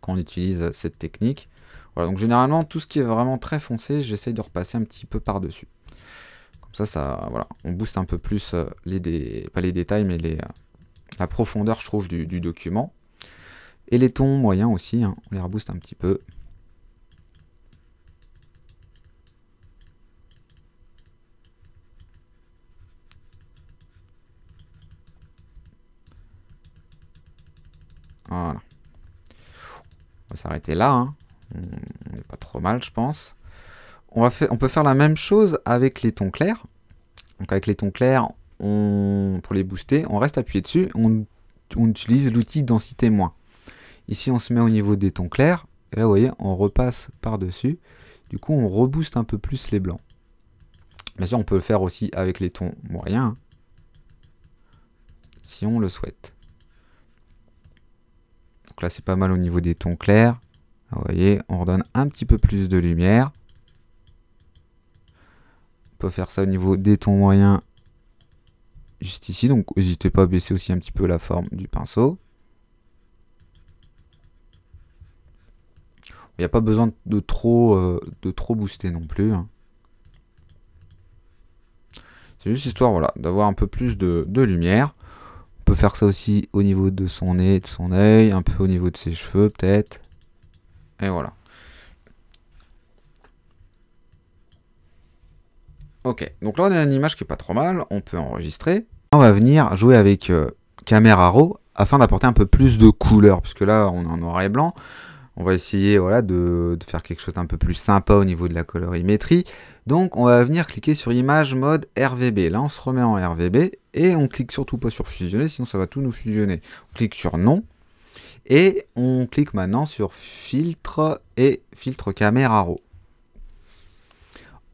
quand on utilise cette technique. Voilà, donc généralement, tout ce qui est vraiment très foncé, j'essaye de repasser un petit peu par-dessus. Comme ça, ça, voilà, on booste un peu plus euh, les, pas les détails, mais les, la profondeur, je trouve, du, document. Et les tons moyens aussi, hein, on les rebooste un petit peu. Voilà. On va s'arrêter là. Hein. On n'est pas trop mal, je pense. On, va on peut faire la même chose avec les tons clairs. Donc avec les tons clairs, on, pour les booster, on reste appuyé dessus. On, on utilise l'outil densité moins. Ici, on se met au niveau des tons clairs. Et là, vous voyez, on repasse par-dessus. Du coup, on rebooste un peu plus les blancs. Bien sûr, on peut le faire aussi avec les tons moyens. Hein, si on le souhaite. Donc là, c'est pas mal au niveau des tons clairs. vous voyez, on redonne un petit peu plus de lumière. On peut faire ça au niveau des tons moyens juste ici. Donc n'hésitez pas à baisser aussi un petit peu la forme du pinceau. Il n'y a pas besoin de trop, euh, de trop booster non plus. Hein. C'est juste histoire voilà, d'avoir un peu plus de lumière faire ça aussi au niveau de son nez, de son oeil, un peu au niveau de ses cheveux peut-être. Et voilà. Ok, donc là on a une image qui est pas trop mal, on peut enregistrer. On va venir jouer avec caméra euh, Camera Raw afin d'apporter un peu plus de couleur, Puisque là on est en noir et blanc. On va essayer voilà, de, de faire quelque chose d'un peu plus sympa au niveau de la colorimétrie. Donc on va venir cliquer sur image mode RVB. Là on se remet en RVB et on clique surtout pas sur fusionner, sinon ça va tout nous fusionner. On clique sur non, et on clique maintenant sur filtre et filtre caméra raw.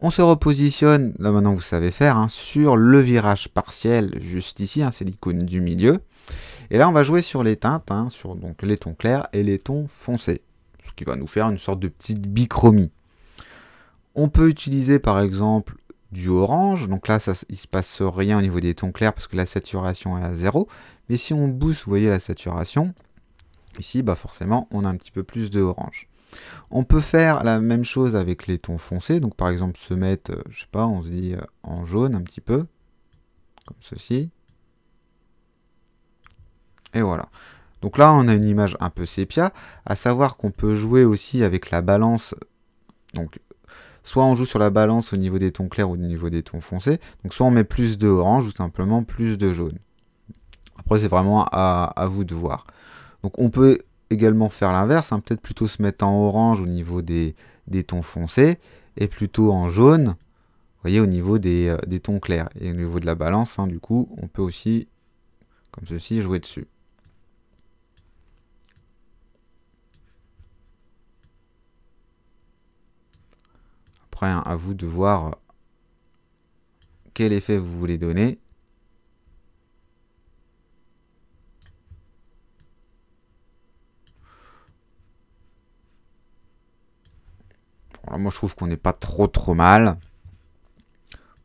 On se repositionne, là maintenant vous savez faire, hein, sur le virage partiel juste ici, hein, c'est l'icône du milieu. Et là on va jouer sur les teintes, hein, sur donc, les tons clairs et les tons foncés. Ce qui va nous faire une sorte de petite bichromie. On peut utiliser par exemple du orange. Donc là, ça, il se passe rien au niveau des tons clairs parce que la saturation est à 0. Mais si on booste, vous voyez la saturation, ici, bah forcément, on a un petit peu plus de orange. On peut faire la même chose avec les tons foncés. Donc par exemple, se mettre, euh, je sais pas, on se dit euh, en jaune un petit peu, comme ceci. Et voilà. Donc là, on a une image un peu sépia, à savoir qu'on peut jouer aussi avec la balance donc soit on joue sur la balance au niveau des tons clairs ou au niveau des tons foncés, donc soit on met plus de orange ou simplement plus de jaune. Après c'est vraiment à, vous de voir. Donc on peut également faire l'inverse, hein. peut-être plutôt se mettre en orange au niveau des, tons foncés et plutôt en jaune voyez, au niveau euh, des, tons clairs. Et au niveau de la balance, hein, du coup, on peut aussi, comme ceci, jouer dessus. Hein, à vous de voir quel effet vous voulez donner. moi, je trouve qu'on n'est pas trop trop mal.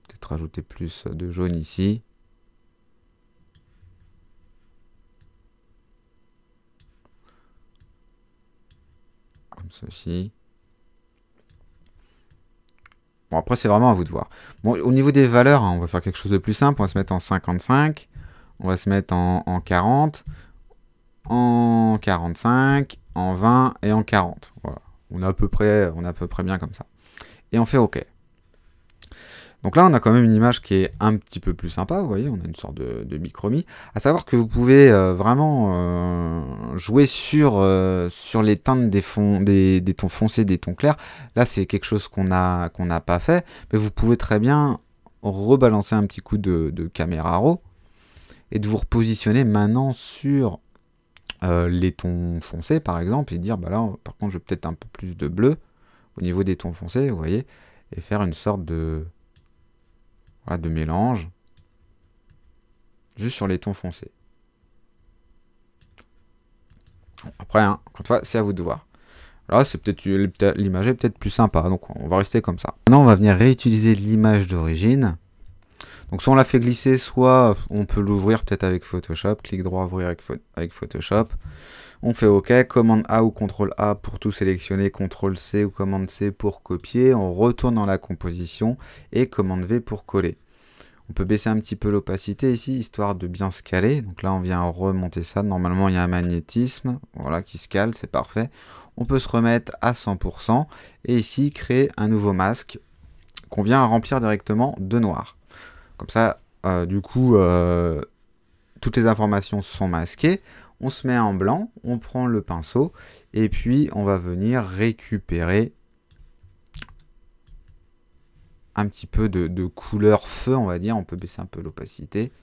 Peut-être rajouter plus de jaune ici. Comme ceci. Bon, après, c'est vraiment à vous de voir. Bon, au niveau des valeurs, hein, on va faire quelque chose de plus simple. On va se mettre en 55. On va se mettre en, 40. En 45. En 20 et en 40. Voilà. On à peu près, on est à peu près bien comme ça. Et on fait OK. Donc là, on a quand même une image qui est un petit peu plus sympa, vous voyez, on a une sorte de, de bichromie. À savoir que vous pouvez euh, vraiment euh, jouer sur, euh, sur les teintes des, des, tons foncés, des tons clairs. Là, c'est quelque chose qu'on n'a pas fait, mais vous pouvez très bien rebalancer un petit coup de, caméra RAW et de vous repositionner maintenant sur les tons foncés, par exemple, et dire, bah là, par contre, je vais peut-être un peu plus de bleu au niveau des tons foncés, vous voyez, et faire une sorte de voilà, ah, de mélange, juste sur les tons foncés. Après, hein, encore une c'est à vous de voir. Là, c'est peut-être l'image est peut-être plus sympa, donc on va rester comme ça. Maintenant, on va venir réutiliser l'image d'origine. Donc soit on la fait glisser, soit on peut l'ouvrir peut-être avec Photoshop. Clic droit, ouvrir avec, avec Photoshop. On fait OK, commande A ou contrôle A pour tout sélectionner, contrôle C ou commande C pour copier. On retourne dans la composition et commande V pour coller. On peut baisser un petit peu l'opacité ici, histoire de bien scaler. Donc là, on vient remonter ça. Normalement, il y a un magnétisme voilà, qui scale, c'est parfait. On peut se remettre à 100% et ici, créer un nouveau masque qu'on vient remplir directement de noir. Comme ça, euh, du coup, euh, toutes les informations sont masquées on se met en blanc, on prend le pinceau et puis on va venir récupérer un petit peu de, couleur feu, on va dire. On peut baisser un peu l'opacité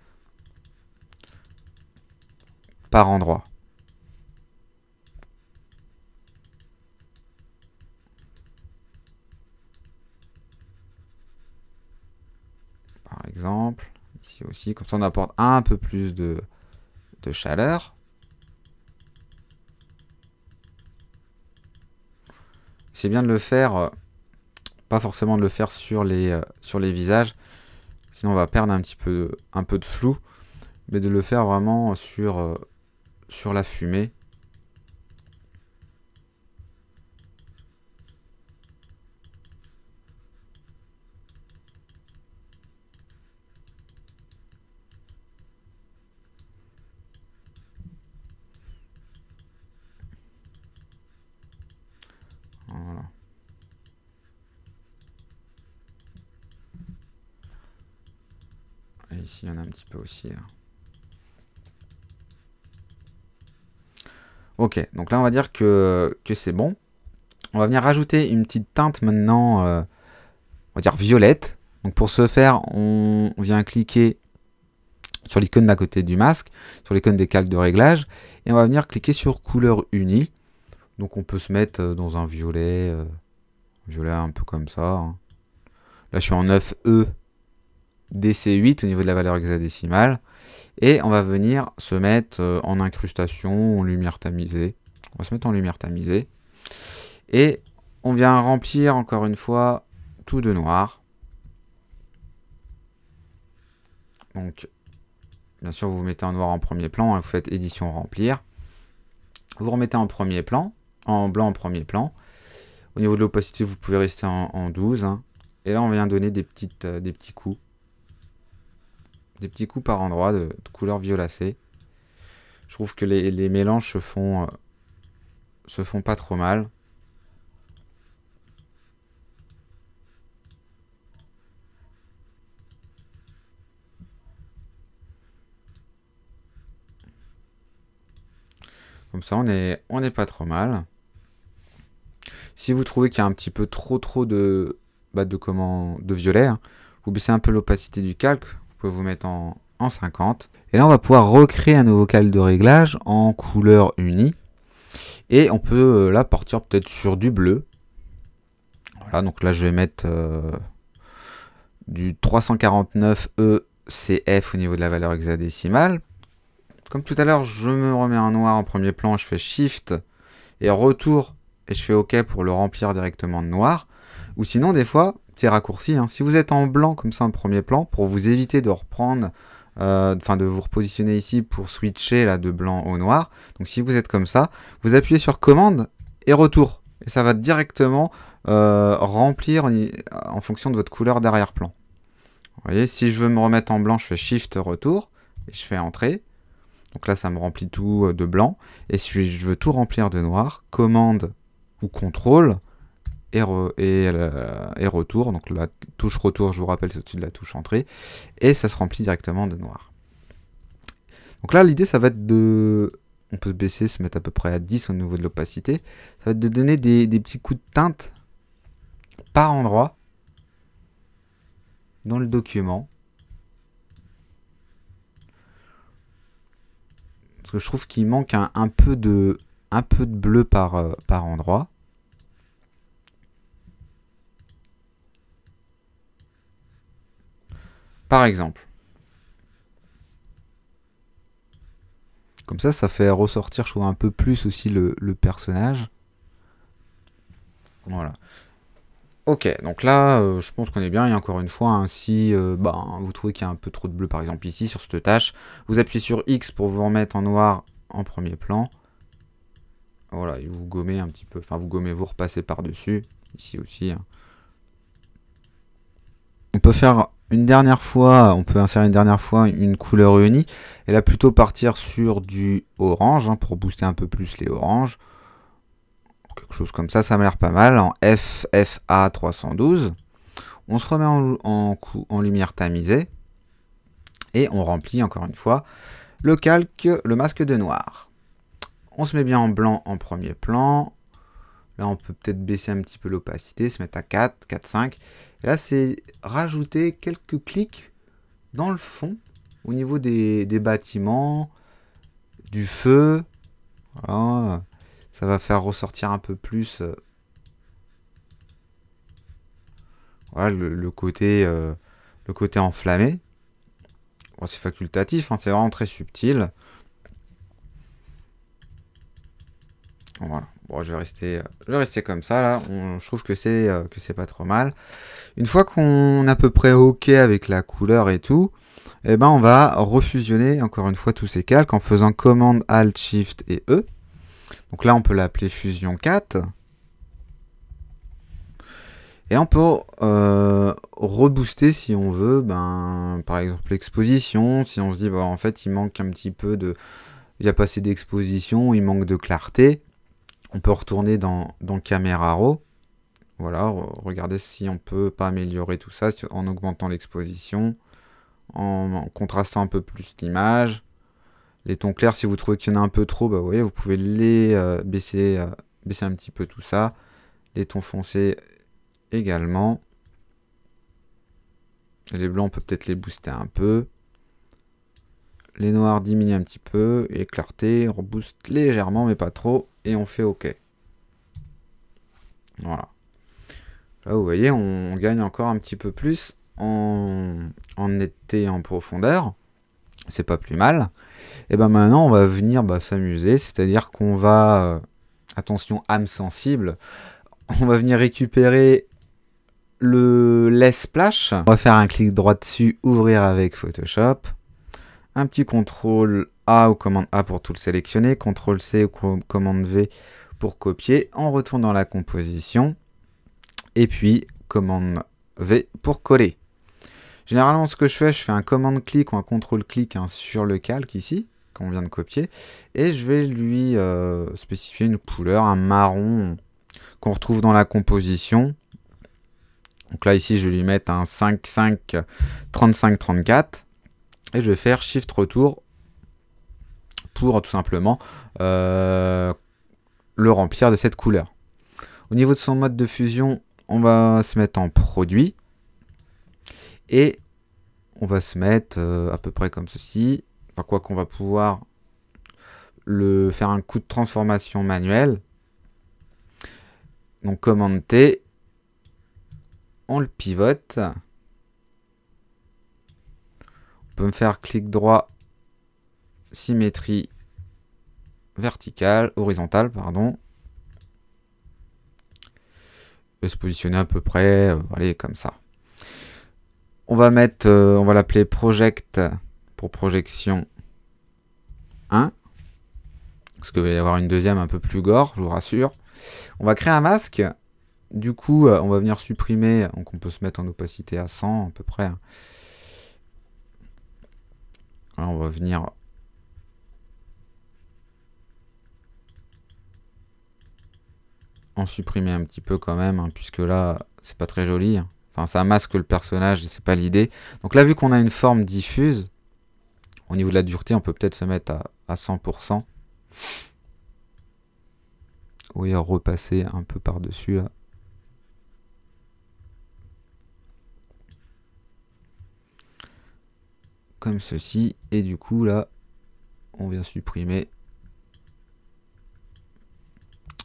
par endroit. Par exemple, ici aussi, comme ça on apporte un peu plus de chaleur. c'est bien de le faire, euh, pas forcément de le faire sur les, euh, sur les visages, sinon on va perdre un petit peu, un peu de flou, mais de le faire vraiment sur, euh, sur la fumée. il y en a un petit peu aussi. Hein. Ok, donc là on va dire que, c'est bon. On va venir rajouter une petite teinte maintenant, euh, on va dire violette. Donc pour ce faire, on vient cliquer sur l'icône d'à côté du masque, sur l'icône des calques de réglage, et on va venir cliquer sur couleur unie. Donc on peut se mettre euh, dans un violet, euh, violet un peu comme ça. Hein. Là je suis en 9E, DC8 au niveau de la valeur hexadécimale. Et on va venir se mettre euh, en incrustation, en lumière tamisée. On va se mettre en lumière tamisée. Et on vient remplir encore une fois tout de noir. Donc, bien sûr, vous, vous mettez en noir en premier plan, hein, vous faites édition remplir. Vous remettez en premier plan, en blanc en premier plan. Au niveau de l'opacité, vous pouvez rester en, 12. Hein. Et là, on vient donner des, petites, euh, des petits coups des petits coups par endroit de, couleur violacée. Je trouve que les, mélanges se font, euh, se font pas trop mal. Comme ça, on n'est on est pas trop mal. Si vous trouvez qu'il y a un petit peu trop trop de, bah de, comment, de violet, hein, vous baissez un peu l'opacité du calque, vous mettre en, 50. Et là, on va pouvoir recréer un nouveau cal de réglage en couleur unie. Et on peut la euh, là partir peut-être sur du bleu. Voilà, donc là, je vais mettre euh, du 349 ECF au niveau de la valeur hexadécimale. Comme tout à l'heure, je me remets en noir en premier plan, je fais Shift et retour et je fais OK pour le remplir directement de noir. Ou sinon, des fois, raccourcis. Hein. Si vous êtes en blanc comme ça en premier plan, pour vous éviter de reprendre, euh, enfin de vous repositionner ici pour switcher là de blanc au noir. Donc si vous êtes comme ça, vous appuyez sur commande et retour. Et ça va directement euh, remplir en, fonction de votre couleur d'arrière-plan. Vous voyez, si je veux me remettre en blanc, je fais Shift retour et je fais entrer, Donc là, ça me remplit tout euh, de blanc. Et si je veux tout remplir de noir, commande ou contrôle, euh, et, retour. Donc la touche retour, je vous rappelle, c'est au-dessus de la touche entrée. Et ça se remplit directement de noir. Donc là, l'idée, ça va être de... On peut se baisser, se mettre à peu près à 10 au niveau de l'opacité. Ça va être de donner des, petits coups de teinte par endroit dans le document. Parce que je trouve qu'il manque un, peu de, un peu de bleu par, euh, par endroit. Par exemple. Comme ça, ça fait ressortir, je trouve, un peu plus aussi le, personnage. Voilà. Ok, donc là, euh, je pense qu'on est bien. Et encore une fois, hein, si euh, bah, vous trouvez qu'il y a un peu trop de bleu, par exemple ici, sur cette tâche, vous appuyez sur X pour vous remettre en noir en premier plan. Voilà, et vous gommez un petit peu. Enfin, vous gommez, vous repassez par-dessus. Ici aussi. Hein. On peut faire une dernière fois, on peut insérer une dernière fois une couleur unie, et là plutôt partir sur du orange, hein, pour booster un peu plus les oranges. Quelque chose comme ça, ça m'a l'air pas mal, en FFA 312. On se remet en, en, lumière tamisée, et on remplit encore une fois le calque, le masque de noir. On se met bien en blanc en premier plan. Là, on peut peut-être baisser un petit peu l'opacité, se mettre à 4, 4, 5 là, c'est rajouter quelques clics dans le fond, au niveau des, bâtiments, du feu. Ça va faire ressortir un peu plus euh, euh, le, côté, enflammé. c'est facultatif, hein, c'est vraiment très subtil. Voilà je vais rester, comme ça là. je trouve que c'est euh, que c'est pas trop mal. Une fois qu'on est à peu près ok avec la couleur et tout, eh ben on va refusionner encore une fois tous ces calques en faisant commande Alt Shift et E. Donc là on peut l'appeler Fusion 4. Et on peut euh, rebooster si on veut, ben, par exemple l'exposition, si on se dit en fait il manque un petit peu de... Il a pas assez d'exposition, il manque de clarté on peut retourner dans, dans Camera Raw. Voilà, regardez si on peut pas améliorer tout ça en augmentant l'exposition, en, contrastant un peu plus l'image. Les tons clairs, si vous trouvez qu'il y en a un peu trop, bah, vous voyez, vous pouvez les euh, baisser, euh, baisser un petit peu tout ça. Les tons foncés également. les blancs, on peut peut-être les booster un peu. Les noirs diminuent un petit peu et on booste légèrement mais pas trop et on fait OK. Voilà. Là vous voyez on gagne encore un petit peu plus en, en netteté et en profondeur. C'est pas plus mal. Et ben maintenant on va venir bah, s'amuser, c'est-à-dire qu'on va, euh, attention âme sensible, on va venir récupérer le Les splash. On va faire un clic droit dessus, ouvrir avec Photoshop. Un petit contrôle A ou commande A pour tout le sélectionner, contrôle C ou commande V pour copier. On retourne dans la composition et puis commande V pour coller. Généralement, ce que je fais, je fais un commande-clic ou un contrôle-clic hein, sur le calque ici, qu'on vient de copier, et je vais lui euh, spécifier une couleur, un marron qu'on retrouve dans la composition. Donc là, ici, je vais lui mettre un 5, 5, 35, 34. Et je vais faire Shift retour pour tout simplement euh, le remplir de cette couleur. Au niveau de son mode de fusion, on va se mettre en produit. Et on va se mettre euh, à peu près comme ceci. Enfin, quoi qu'on va pouvoir le faire un coup de transformation manuel. Donc commande T, on le pivote me faire clic droit, symétrie verticale, horizontale, pardon. Et se positionner à peu près, euh, allez, comme ça. On va mettre, euh, on va l'appeler project pour projection 1. Parce qu'il va y avoir une deuxième un peu plus gore, je vous rassure. On va créer un masque. Du coup, euh, on va venir supprimer, donc on peut se mettre en opacité à 100 à peu près. Hein. Hein, on va venir en supprimer un petit peu quand même, hein, puisque là, c'est pas très joli. Enfin, ça masque le personnage c'est pas l'idée. Donc là, vu qu'on a une forme diffuse, au niveau de la dureté, on peut peut-être se mettre à, à 100%. Oui, repasser un peu par-dessus là. comme ceci. Et du coup, là, on vient supprimer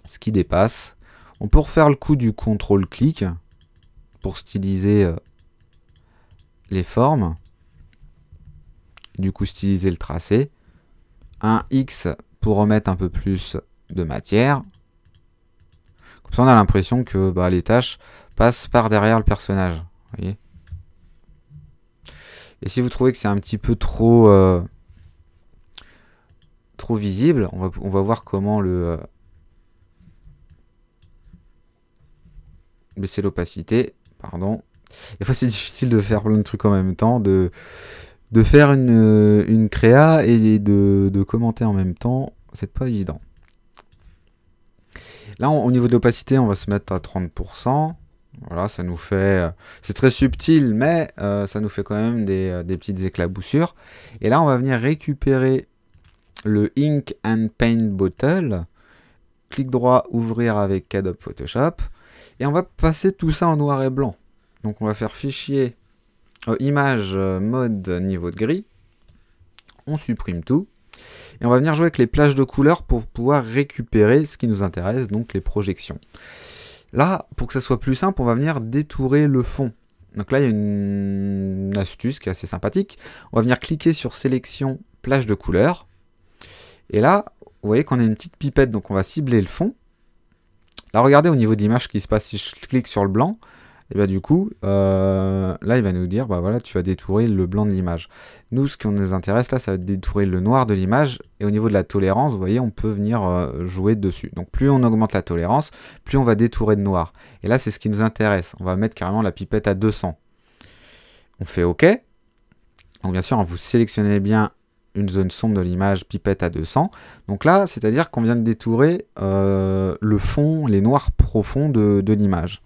ce qui dépasse. On peut refaire le coup du contrôle-clic pour styliser euh, les formes. du coup, styliser le tracé. Un X pour remettre un peu plus de matière. Comme ça, on a l'impression que bah, les tâches passent par derrière le personnage. Vous voyez et si vous trouvez que c'est un petit peu trop, euh, trop visible, on va, voir comment le baisser euh, l'opacité. Pardon. Des fois, c'est difficile de faire plein de trucs en même temps, de, de faire une, euh, créa et de, commenter en même temps. C'est pas évident. Là, au niveau de l'opacité, on va se mettre à 30%. Voilà, ça nous fait. Euh, c'est très subtil, mais euh, ça nous fait quand même euh, des, petites éclaboussures. Et là, on va venir récupérer le Ink and Paint Bottle. Clic droit, ouvrir avec Adobe Photoshop. Et on va passer tout ça en noir et blanc. Donc, on va faire fichier, image, mode, niveau de gris. On supprime tout. Et on va venir jouer avec les plages de couleurs pour pouvoir récupérer ce qui nous intéresse, donc les projections. Là, pour que ça soit plus simple, on va venir détourer le fond. Donc là, il y a une astuce qui est assez sympathique. On va venir cliquer sur sélection plage de couleurs. Et là, vous voyez qu'on a une petite pipette, donc on va cibler le fond. Là, regardez au niveau d'image ce qui se passe si je clique sur le blanc et bien bah, du coup, euh, là, il va nous dire, bah voilà, tu as détouré le blanc de l'image. Nous, ce qui nous intéresse, là, ça va détourer le noir de l'image, et au niveau de la tolérance, vous voyez, on peut venir euh, jouer dessus. Donc plus on augmente la tolérance, plus on va détourer de noir. Et là, c'est ce qui nous intéresse. On va mettre carrément la pipette à 200. On fait OK. Donc bien sûr, hein, vous sélectionnez bien une zone sombre de l'image pipette à 200. Donc là, c'est-à-dire qu'on vient de détourer euh, le fond, les noirs profonds de l'image.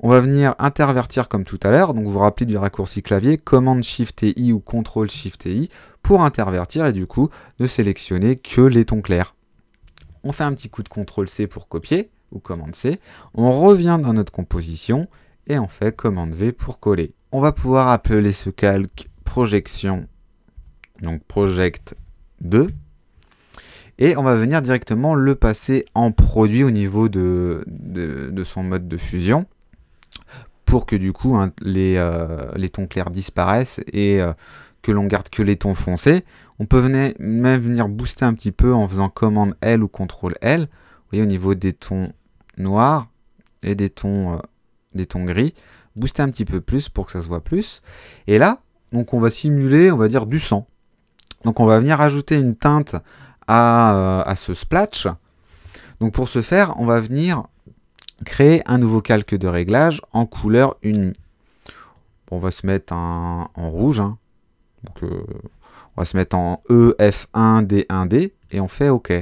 On va venir intervertir comme tout à l'heure, donc vous vous rappelez du raccourci clavier, commande Shift et I ou contrôle Shift et I pour intervertir et du coup ne sélectionner que les tons clairs. On fait un petit coup de contrôle C pour copier ou commande C, on revient dans notre composition et on fait commande V pour coller. On va pouvoir appeler ce calque projection, donc project 2 et on va venir directement le passer en produit au niveau de, de, son mode de fusion pour que du coup les, euh, les, tons clairs disparaissent et euh, que l'on garde que les tons foncés. On peut venir, même venir booster un petit peu en faisant commande L ou contrôle L. Vous voyez au niveau des tons noirs et des tons, euh, des tons gris, booster un petit peu plus pour que ça se voit plus. Et là, donc on va simuler, on va dire, du sang. Donc on va venir ajouter une teinte à, à ce splatch. Donc pour ce faire, on va venir Créer un nouveau calque de réglage en couleur unie. on va se mettre en rouge. Hein. Euh, on va se mettre en EF1D1D et on fait OK.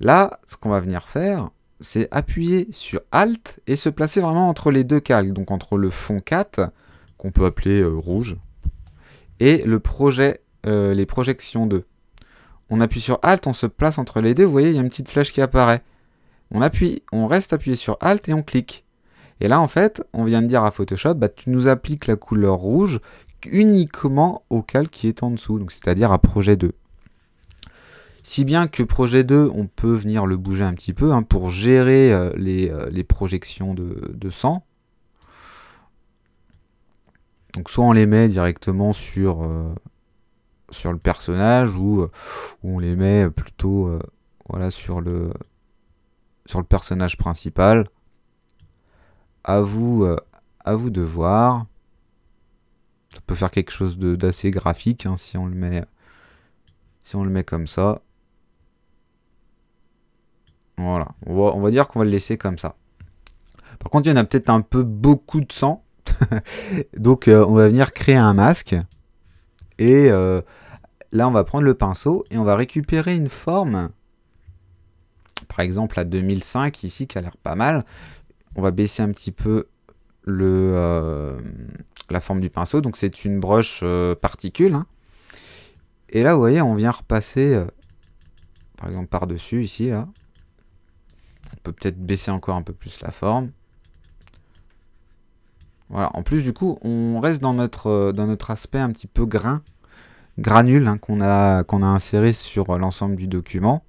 Là, ce qu'on va venir faire, c'est appuyer sur Alt et se placer vraiment entre les deux calques, donc entre le fond 4, qu'on peut appeler euh, rouge, et le projet, euh, les projections 2. On appuie sur Alt, on se place entre les deux, vous voyez, il y a une petite flèche qui apparaît on appuie, on reste appuyé sur Alt et on clique. Et là, en fait, on vient de dire à Photoshop, bah, tu nous appliques la couleur rouge uniquement au calque qui est en dessous, c'est-à-dire à projet 2. Si bien que projet 2, on peut venir le bouger un petit peu hein, pour gérer euh, euh, les, projections de, sang. Donc soit on les met directement sur, euh, sur le personnage ou, ou, on les met plutôt voilà, sur le, sur le personnage principal. À vous, euh, à vous de voir. Ça peut faire quelque chose d'assez graphique hein, si on le met si on le met comme ça. Voilà, on va, dire qu'on va le laisser comme ça. Par contre, il y en a peut-être un peu beaucoup de sang. Donc, euh, on va venir créer un masque. Et euh, là, on va prendre le pinceau et on va récupérer une forme par exemple à 2005 ici qui a l'air pas mal. On va baisser un petit peu le, euh, la forme du pinceau. Donc c'est une broche euh, particule. Hein. Et là, vous voyez, on vient repasser, euh, par exemple, par-dessus, ici, là. On peut peut-être baisser encore un peu plus la forme. Voilà, en plus, du coup, on reste dans notre, dans notre aspect un petit peu grain, granule, hein, qu'on a, qu'on a inséré sur l'ensemble du document.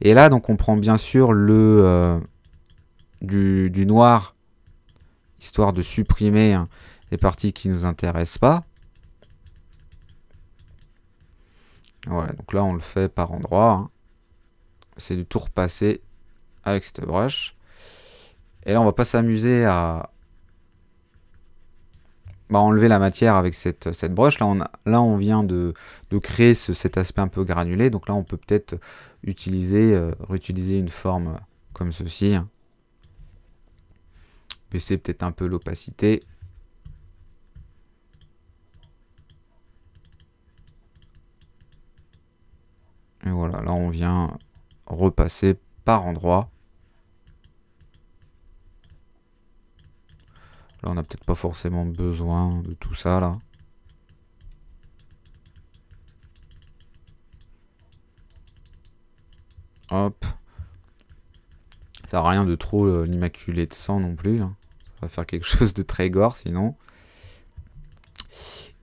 Et là, donc, on prend bien sûr le euh, du, noir, histoire de supprimer hein, les parties qui ne nous intéressent pas. Voilà, donc là, on le fait par endroit. Hein. C'est du tout repasser avec cette brush. Et là, on va pas s'amuser à, bah, enlever la matière avec cette, cette broche. Là, on, là, on vient de, créer cet aspect un peu granulé. Donc là, on peut peut-être utiliser, euh, réutiliser une forme comme ceci. Baisser peut-être un peu l'opacité. Et voilà, là on vient repasser par endroit. Là on n'a peut-être pas forcément besoin de tout ça là. Hop. Ça n'a rien de trop euh, l'immaculé de sang non plus. on hein. Ça va faire quelque chose de très gore sinon.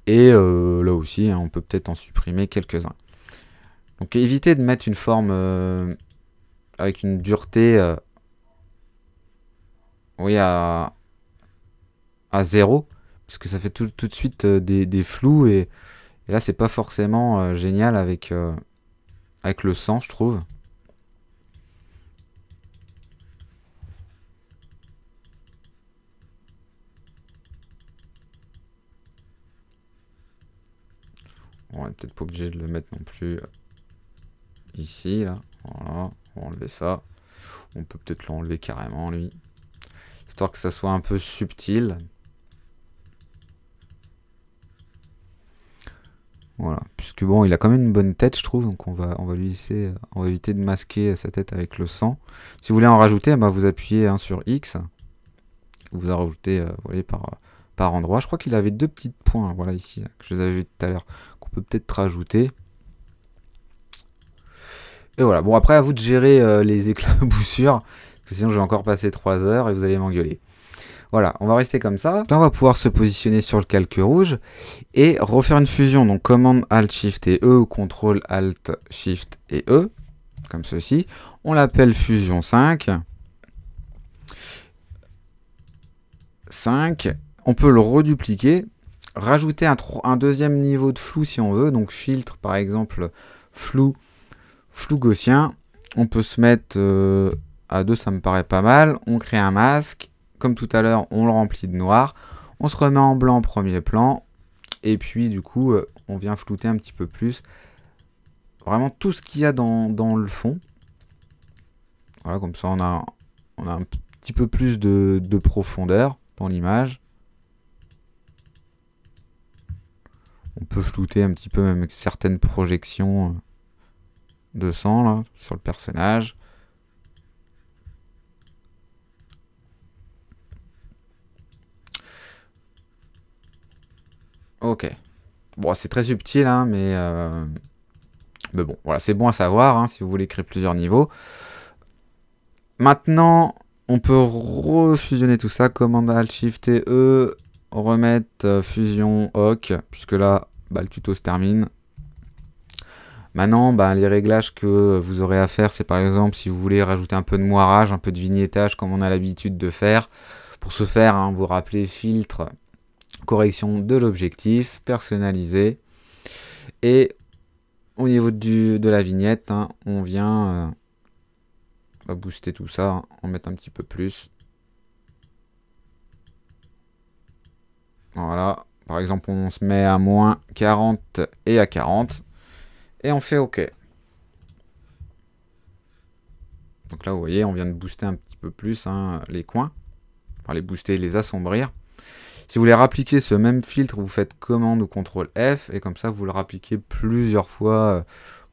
Et euh, là aussi, hein, on peut peut-être en supprimer quelques-uns. Donc évitez de mettre une forme euh, avec une dureté oui, à, à zéro. Parce que ça fait tout, de suite des, flous et, et là c'est pas forcément génial avec, avec le sang je trouve. on est peut-être pas obligé de le mettre non plus euh, ici, là. Voilà, on va enlever ça. On peut peut-être l'enlever carrément, lui. Histoire que ça soit un peu subtil. Voilà, puisque bon, il a quand même une bonne tête, je trouve, donc on va, on va lui laisser, euh, on va éviter de masquer euh, sa tête avec le sang. Si vous voulez en rajouter, eh ben, vous appuyez hein, sur X, vous en rajoutez, par, par endroit. Je crois qu'il avait deux petits points, voilà, ici, hein, que je vous avais vu tout à l'heure peut être rajouter. Et voilà, bon après à vous de gérer euh, les éclaboussures, parce que sinon je vais encore passer 3 heures et vous allez m'engueuler. Voilà, on va rester comme ça. Là on va pouvoir se positionner sur le calque rouge et refaire une fusion. Donc commande Alt Shift et E ou contrôle Alt Shift et E, comme ceci. On l'appelle fusion 5. 5. On peut le redupliquer rajouter un, deuxième niveau de flou si on veut. Donc filtre par exemple flou, flou gaussien. On peut se mettre euh, à deux ça me paraît pas mal. On crée un masque. Comme tout à l'heure, on le remplit de noir. On se remet en blanc en premier plan. Et puis du coup, euh, on vient flouter un petit peu plus. Vraiment tout ce qu'il y a dans, le fond. Voilà, comme ça on a, a un petit peu plus de profondeur dans l'image. on peut flouter un petit peu même certaines projections euh, de sang là, sur le personnage. Ok. Bon, c'est très subtil, hein, mais, euh, mais bon, voilà, c'est bon à savoir hein, si vous voulez créer plusieurs niveaux. Maintenant, on peut refusionner tout ça, commande Alt Shift et E, remettre euh, Fusion Hoc, puisque là, bah, le tuto se termine. Maintenant, bah, les réglages que vous aurez à faire, c'est par exemple si vous voulez rajouter un peu de moirage, un peu de vignettage, comme on a l'habitude de faire. Pour ce faire, hein, vous rappelez filtre, correction de l'objectif, personnalisé. Et au niveau du, de la vignette, hein, on vient euh, bah, booster tout ça, hein, en mettre un petit peu plus. Voilà. Par exemple, on se met à moins 40 et à 40. Et on fait OK. Donc là, vous voyez, on vient de booster un petit peu plus hein, les coins. Enfin, les booster, les assombrir. Si vous voulez réappliquer ce même filtre, vous faites commande ou contrôle F. Et comme ça, vous le réappliquez plusieurs fois euh,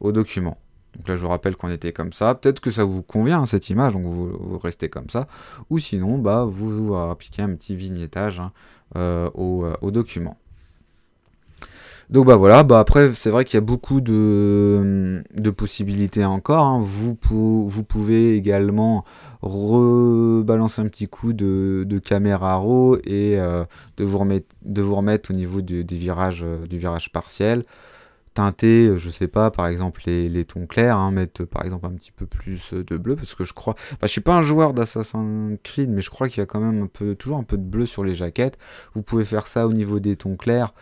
au document. Donc là, je vous rappelle qu'on était comme ça. Peut-être que ça vous convient, hein, cette image, donc vous, restez comme ça. Ou sinon, bah, vous, appliquez un petit vignettage hein, euh, au, euh, au, document. Donc bah voilà, bah après c'est vrai qu'il y a beaucoup de, possibilités encore. Hein. Vous, vous, pouvez également rebalancer un petit coup de, de caméra RAW et euh, de, vous remettre, de, vous remettre, au niveau du, des du virage partiel teinter, euh, je sais pas, par exemple les, tons clairs, hein, mettre euh, par exemple un petit peu plus euh, de bleu, parce que je crois, enfin je suis pas un joueur d'Assassin's Creed, mais je crois qu'il y a quand même un peu, toujours un peu de bleu sur les jaquettes. Vous pouvez faire ça au niveau des tons clairs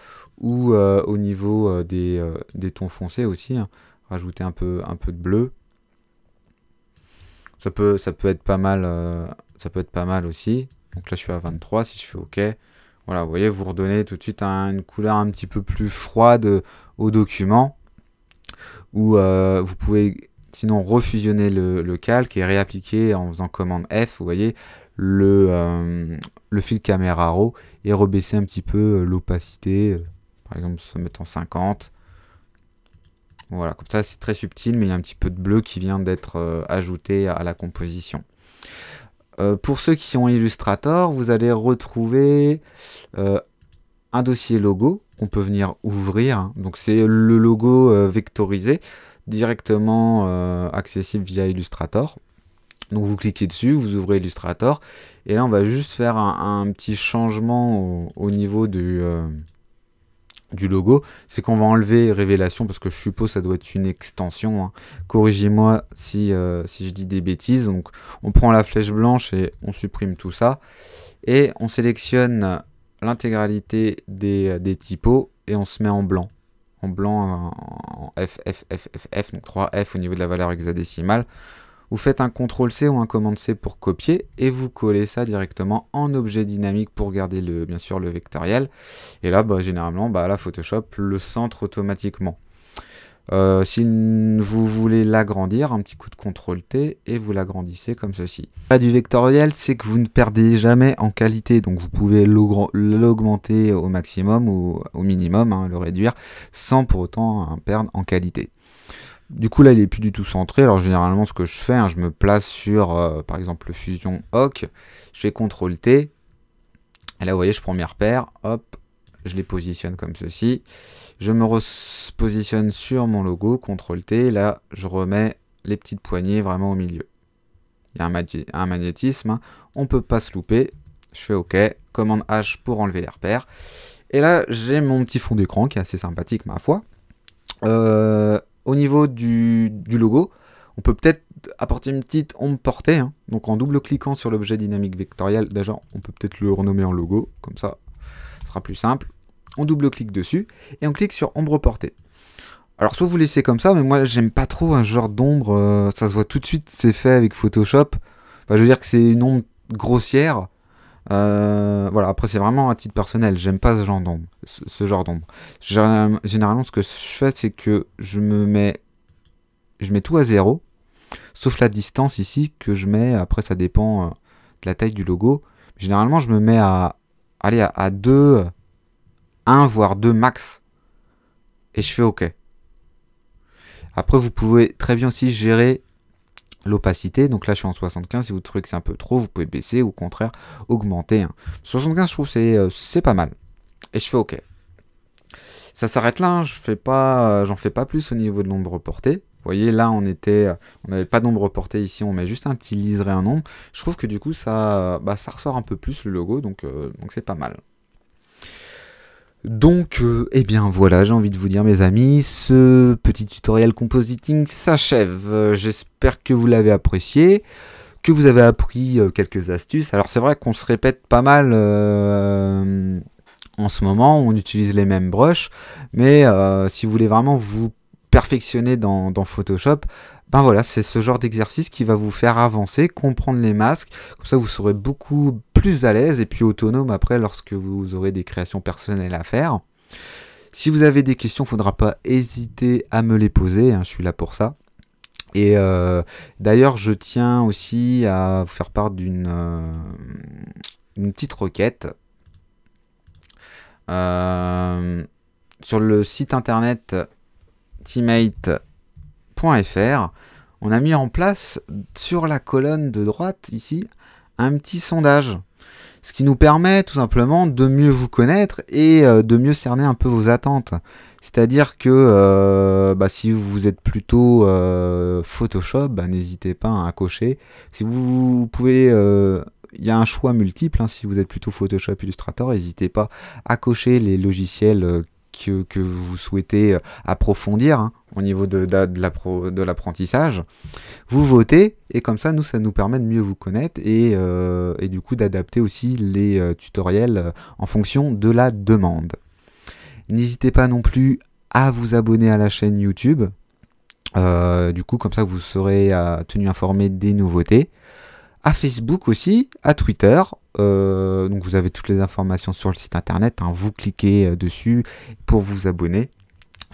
ou au niveau des, tons foncés aussi, hein. rajouter un peu, un peu de bleu. Ça peut, ça peut être pas mal, ça peut être pas mal aussi. Donc là je suis à 23, si je fais OK. Voilà, vous voyez, vous redonnez tout de suite une couleur un petit peu plus froide au document où euh, vous pouvez sinon refusionner le, calque et réappliquer en faisant commande F, vous voyez, le, euh, le fil caméra RAW et rebaisser un petit peu euh, l'opacité, par exemple se mettre en 50. Voilà, comme ça c'est très subtil, mais il y a un petit peu de bleu qui vient d'être ajouté à la composition. pour ceux qui ont Illustrator, vous allez retrouver un dossier logo qu'on peut venir ouvrir. Donc c'est le logo euh, vectorisé directement euh, accessible via Illustrator. Donc vous cliquez dessus, vous ouvrez Illustrator et là on va juste faire un, petit changement au, niveau du, euh, du logo. C'est qu'on va enlever Révélation parce que je suppose ça doit être une extension. Hein. Corrigez-moi si, si je dis des bêtises. Donc on prend la flèche blanche et on supprime tout ça. Et on sélectionne l'intégralité euh, des, typos et on se met en blanc. En blanc, en F, F, F, donc 3F au niveau de la valeur hexadécimale. Vous faites un CTRL-C ou un commande c pour copier et vous collez ça directement en objet dynamique pour garder le, bien sûr le vectoriel. Et là, bah, généralement, bah, là, Photoshop le centre automatiquement. Euh, si vous voulez l'agrandir, un petit coup de CTRL T et vous l'agrandissez comme ceci. Pas du vectoriel, c'est que vous ne perdez jamais en qualité, donc vous pouvez l'augmenter au maximum ou au minimum, hein, le réduire, sans pour autant hein, perdre en qualité. Du coup là il n'est plus du tout centré, alors généralement ce que je fais, hein, je me place sur euh, par exemple fusion hoc, je fais CTRL T, et là vous voyez je prends mes repères, hop, je les positionne comme ceci. Je me repositionne sur mon logo, CTRL T, là je remets les petites poignées vraiment au milieu. Il y a un, magnétisme, hein. on ne peut pas se louper. Je fais OK, commande H pour enlever les repères. Et là j'ai mon petit fond d'écran qui est assez sympathique ma foi. Euh, au niveau du, logo, on peut peut-être apporter une petite ombre portée. Hein. Donc en double-cliquant sur l'objet dynamique vectoriel, déjà on peut peut-être le renommer en logo, comme ça sera plus simple. On double-clique dessus et on clique sur ombre portée. Alors soit vous laissez comme ça, mais moi j'aime pas trop un genre d'ombre, euh, ça se voit tout de suite, c'est fait avec Photoshop. je veux dire que c'est une ombre grossière. Euh, voilà, après c'est vraiment à titre personnel, j'aime pas ce genre d'ombre. Ce, ce, genre d'ombre. Généralement ce que je fais c'est que je me mets je mets tout à zéro, sauf la distance ici que je mets, après ça dépend euh, de la taille du logo. Généralement je me mets à allez, à 2, 1, voire 2 max. Et je fais OK. Après, vous pouvez très bien aussi gérer l'opacité. Donc là, je suis en 75. Si vous trouvez que c'est un peu trop, vous pouvez baisser ou au contraire augmenter. 75, hein. je trouve c'est euh, c'est pas mal. Et je fais OK. Ça s'arrête là. Hein. Je fais pas, euh, j'en fais pas plus au niveau de l'ombre portée. Vous voyez, là, on était, euh, on n'avait pas d'ombre portée ici, on met juste un petit liseré un ombre. Je trouve que du coup, ça, euh, bah, ça ressort un peu plus le logo, donc euh, donc c'est pas mal. Donc, et eh bien voilà, j'ai envie de vous dire mes amis, ce petit tutoriel compositing s'achève. J'espère que vous l'avez apprécié, que vous avez appris quelques astuces. Alors c'est vrai qu'on se répète pas mal en ce moment, on utilise les mêmes brushes, mais si vous voulez vraiment vous perfectionner dans, Photoshop, ben voilà, c'est ce genre d'exercice qui va vous faire avancer, comprendre les masques, comme ça vous serez beaucoup plus à l'aise et puis autonome après lorsque vous aurez des créations personnelles à faire. Si vous avez des questions, il ne faudra pas hésiter à me les poser, hein, je suis là pour ça. Et euh, d'ailleurs, je tiens aussi à vous faire part d'une euh, petite requête. Euh, sur le site internet teammate.fr, on a mis en place sur la colonne de droite ici un petit sondage. Ce qui nous permet tout simplement de mieux vous connaître et euh, de mieux cerner un peu vos attentes. C'est-à-dire que euh, bah, si vous êtes plutôt euh, Photoshop, bah, n'hésitez pas hein, à cocher. Si vous, pouvez, il y a un choix multiple. Hein, si vous êtes plutôt Photoshop, Illustrator, n'hésitez pas à cocher les logiciels que, vous souhaitez euh, approfondir hein, au niveau de, l'apprentissage, vous votez et comme ça, nous, ça nous permet de mieux vous connaître et, euh, du coup d'adapter aussi les euh, tutoriels en fonction de la demande. N'hésitez pas non plus à vous abonner à la chaîne YouTube. du coup, comme ça, vous serez tenu informé des nouveautés à Facebook aussi, à Twitter. Euh, donc vous avez toutes les informations sur le site internet. Hein. Vous cliquez euh, dessus pour vous abonner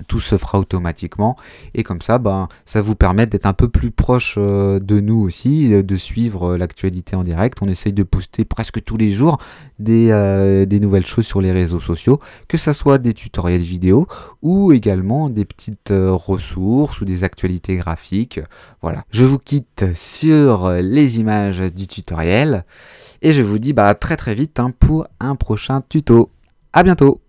tout se fera automatiquement et comme ça ben ça vous permet d'être un peu plus proche euh, de nous aussi euh, de, suivre euh, l'actualité en direct on essaye de poster presque tous les jours des, nouvelles choses sur les réseaux sociaux que ce soit des tutoriels vidéo ou également des petites ressources ou des actualités graphiques voilà je vous quitte sur les images du tutoriel et je vous dis bah très très vite hein, pour un prochain tuto à bientôt